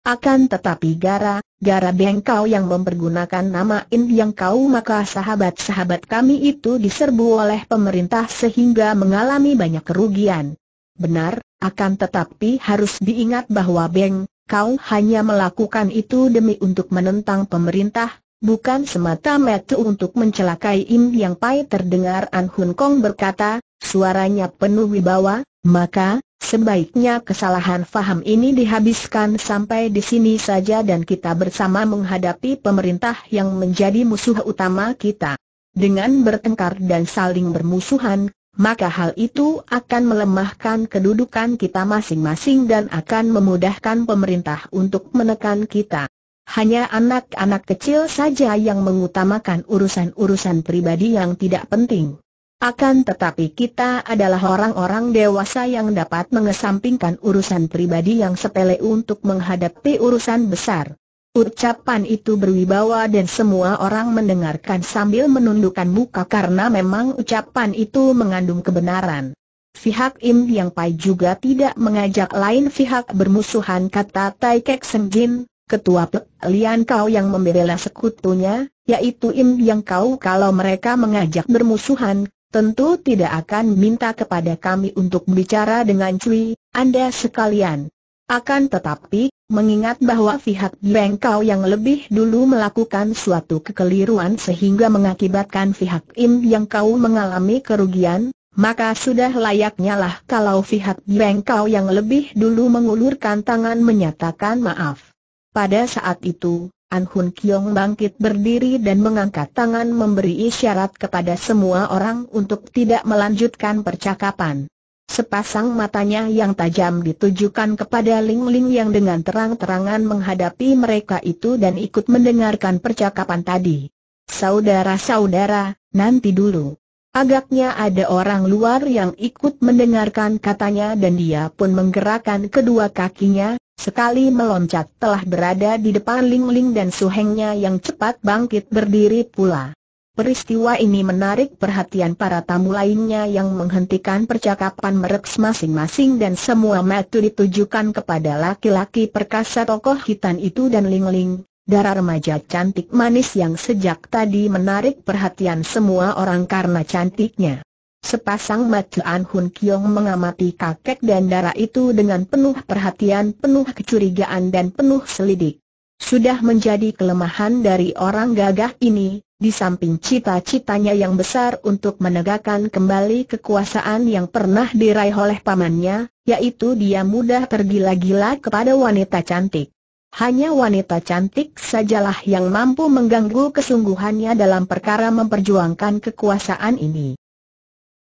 Akan tetapi gara, gara Bengkau yang mempergunakan nama Im Yang Kau maka sahabat-sahabat kami itu diserbu oleh pemerintah sehingga mengalami banyak kerugian. Benar, akan tetapi harus diingat bahwa Beng, kau hanya melakukan itu demi untuk menentang pemerintah, bukan semata-mata untuk mencelakai Im Yang Pai terdengar An Hun Kong berkata, suaranya penuh wibawa, maka, sebaiknya kesalahan faham ini dihabiskan sampai di sini saja dan kita bersama menghadapi pemerintah yang menjadi musuh utama kita. Dengan bertengkar dan saling bermusuhan, maka hal itu akan melemahkan kedudukan kita masing-masing dan akan memudahkan pemerintah untuk menekan kita. Hanya anak-anak kecil saja yang mengutamakan urusan-urusan pribadi yang tidak penting. Akan tetapi kita adalah orang-orang dewasa yang dapat mengesampingkan urusan pribadi yang sepele untuk menghadapi urusan besar. Ucapan itu berwibawa dan semua orang mendengarkan sambil menundukkan muka karena memang ucapan itu mengandung kebenaran. Pihak Im Yang Pai juga tidak mengajak lain pihak bermusuhan kata Tai Kek Seng Jin, ketua Pek Lian Kau yang membela sekutunya, yaitu Im Yang Kau kalau mereka mengajak bermusuhan, tentu tidak akan minta kepada kami untuk bicara dengan Cui, Anda sekalian. Akan tetapi, mengingat bahwa pihak Bengkau yang lebih dulu melakukan suatu kekeliruan sehingga mengakibatkan pihak Im yang kau mengalami kerugian, maka sudah layaknya lah kalau pihak Bengkau yang lebih dulu mengulurkan tangan menyatakan maaf. Pada saat itu, An Hun Kiong bangkit berdiri dan mengangkat tangan memberi isyarat kepada semua orang untuk tidak melanjutkan percakapan. Sepasang matanya yang tajam ditujukan kepada Ling Ling yang dengan terang-terangan menghadapi mereka itu dan ikut mendengarkan percakapan tadi. Saudara-saudara, nanti dulu. Agaknya ada orang luar yang ikut mendengarkan katanya dan dia pun menggerakkan kedua kakinya, Sekali meloncat telah berada di depan Ling Ling dan suhengnya yang cepat bangkit berdiri pula. Peristiwa ini menarik perhatian para tamu lainnya yang menghentikan percakapan mereks masing-masing dan semua mata ditujukan kepada laki-laki perkasa tokoh hitam itu dan Ling Ling, darah remaja cantik manis yang sejak tadi menarik perhatian semua orang karena cantiknya. Sepasang An Hun Kiong mengamati kakek dan darah itu dengan penuh perhatian, penuh kecurigaan dan penuh selidik. Sudah menjadi kelemahan dari orang gagah ini, di samping cita-citanya yang besar untuk menegakkan kembali kekuasaan yang pernah diraih oleh pamannya, yaitu dia mudah tergila-gila kepada wanita cantik. Hanya wanita cantik sajalah yang mampu mengganggu kesungguhannya dalam perkara memperjuangkan kekuasaan ini.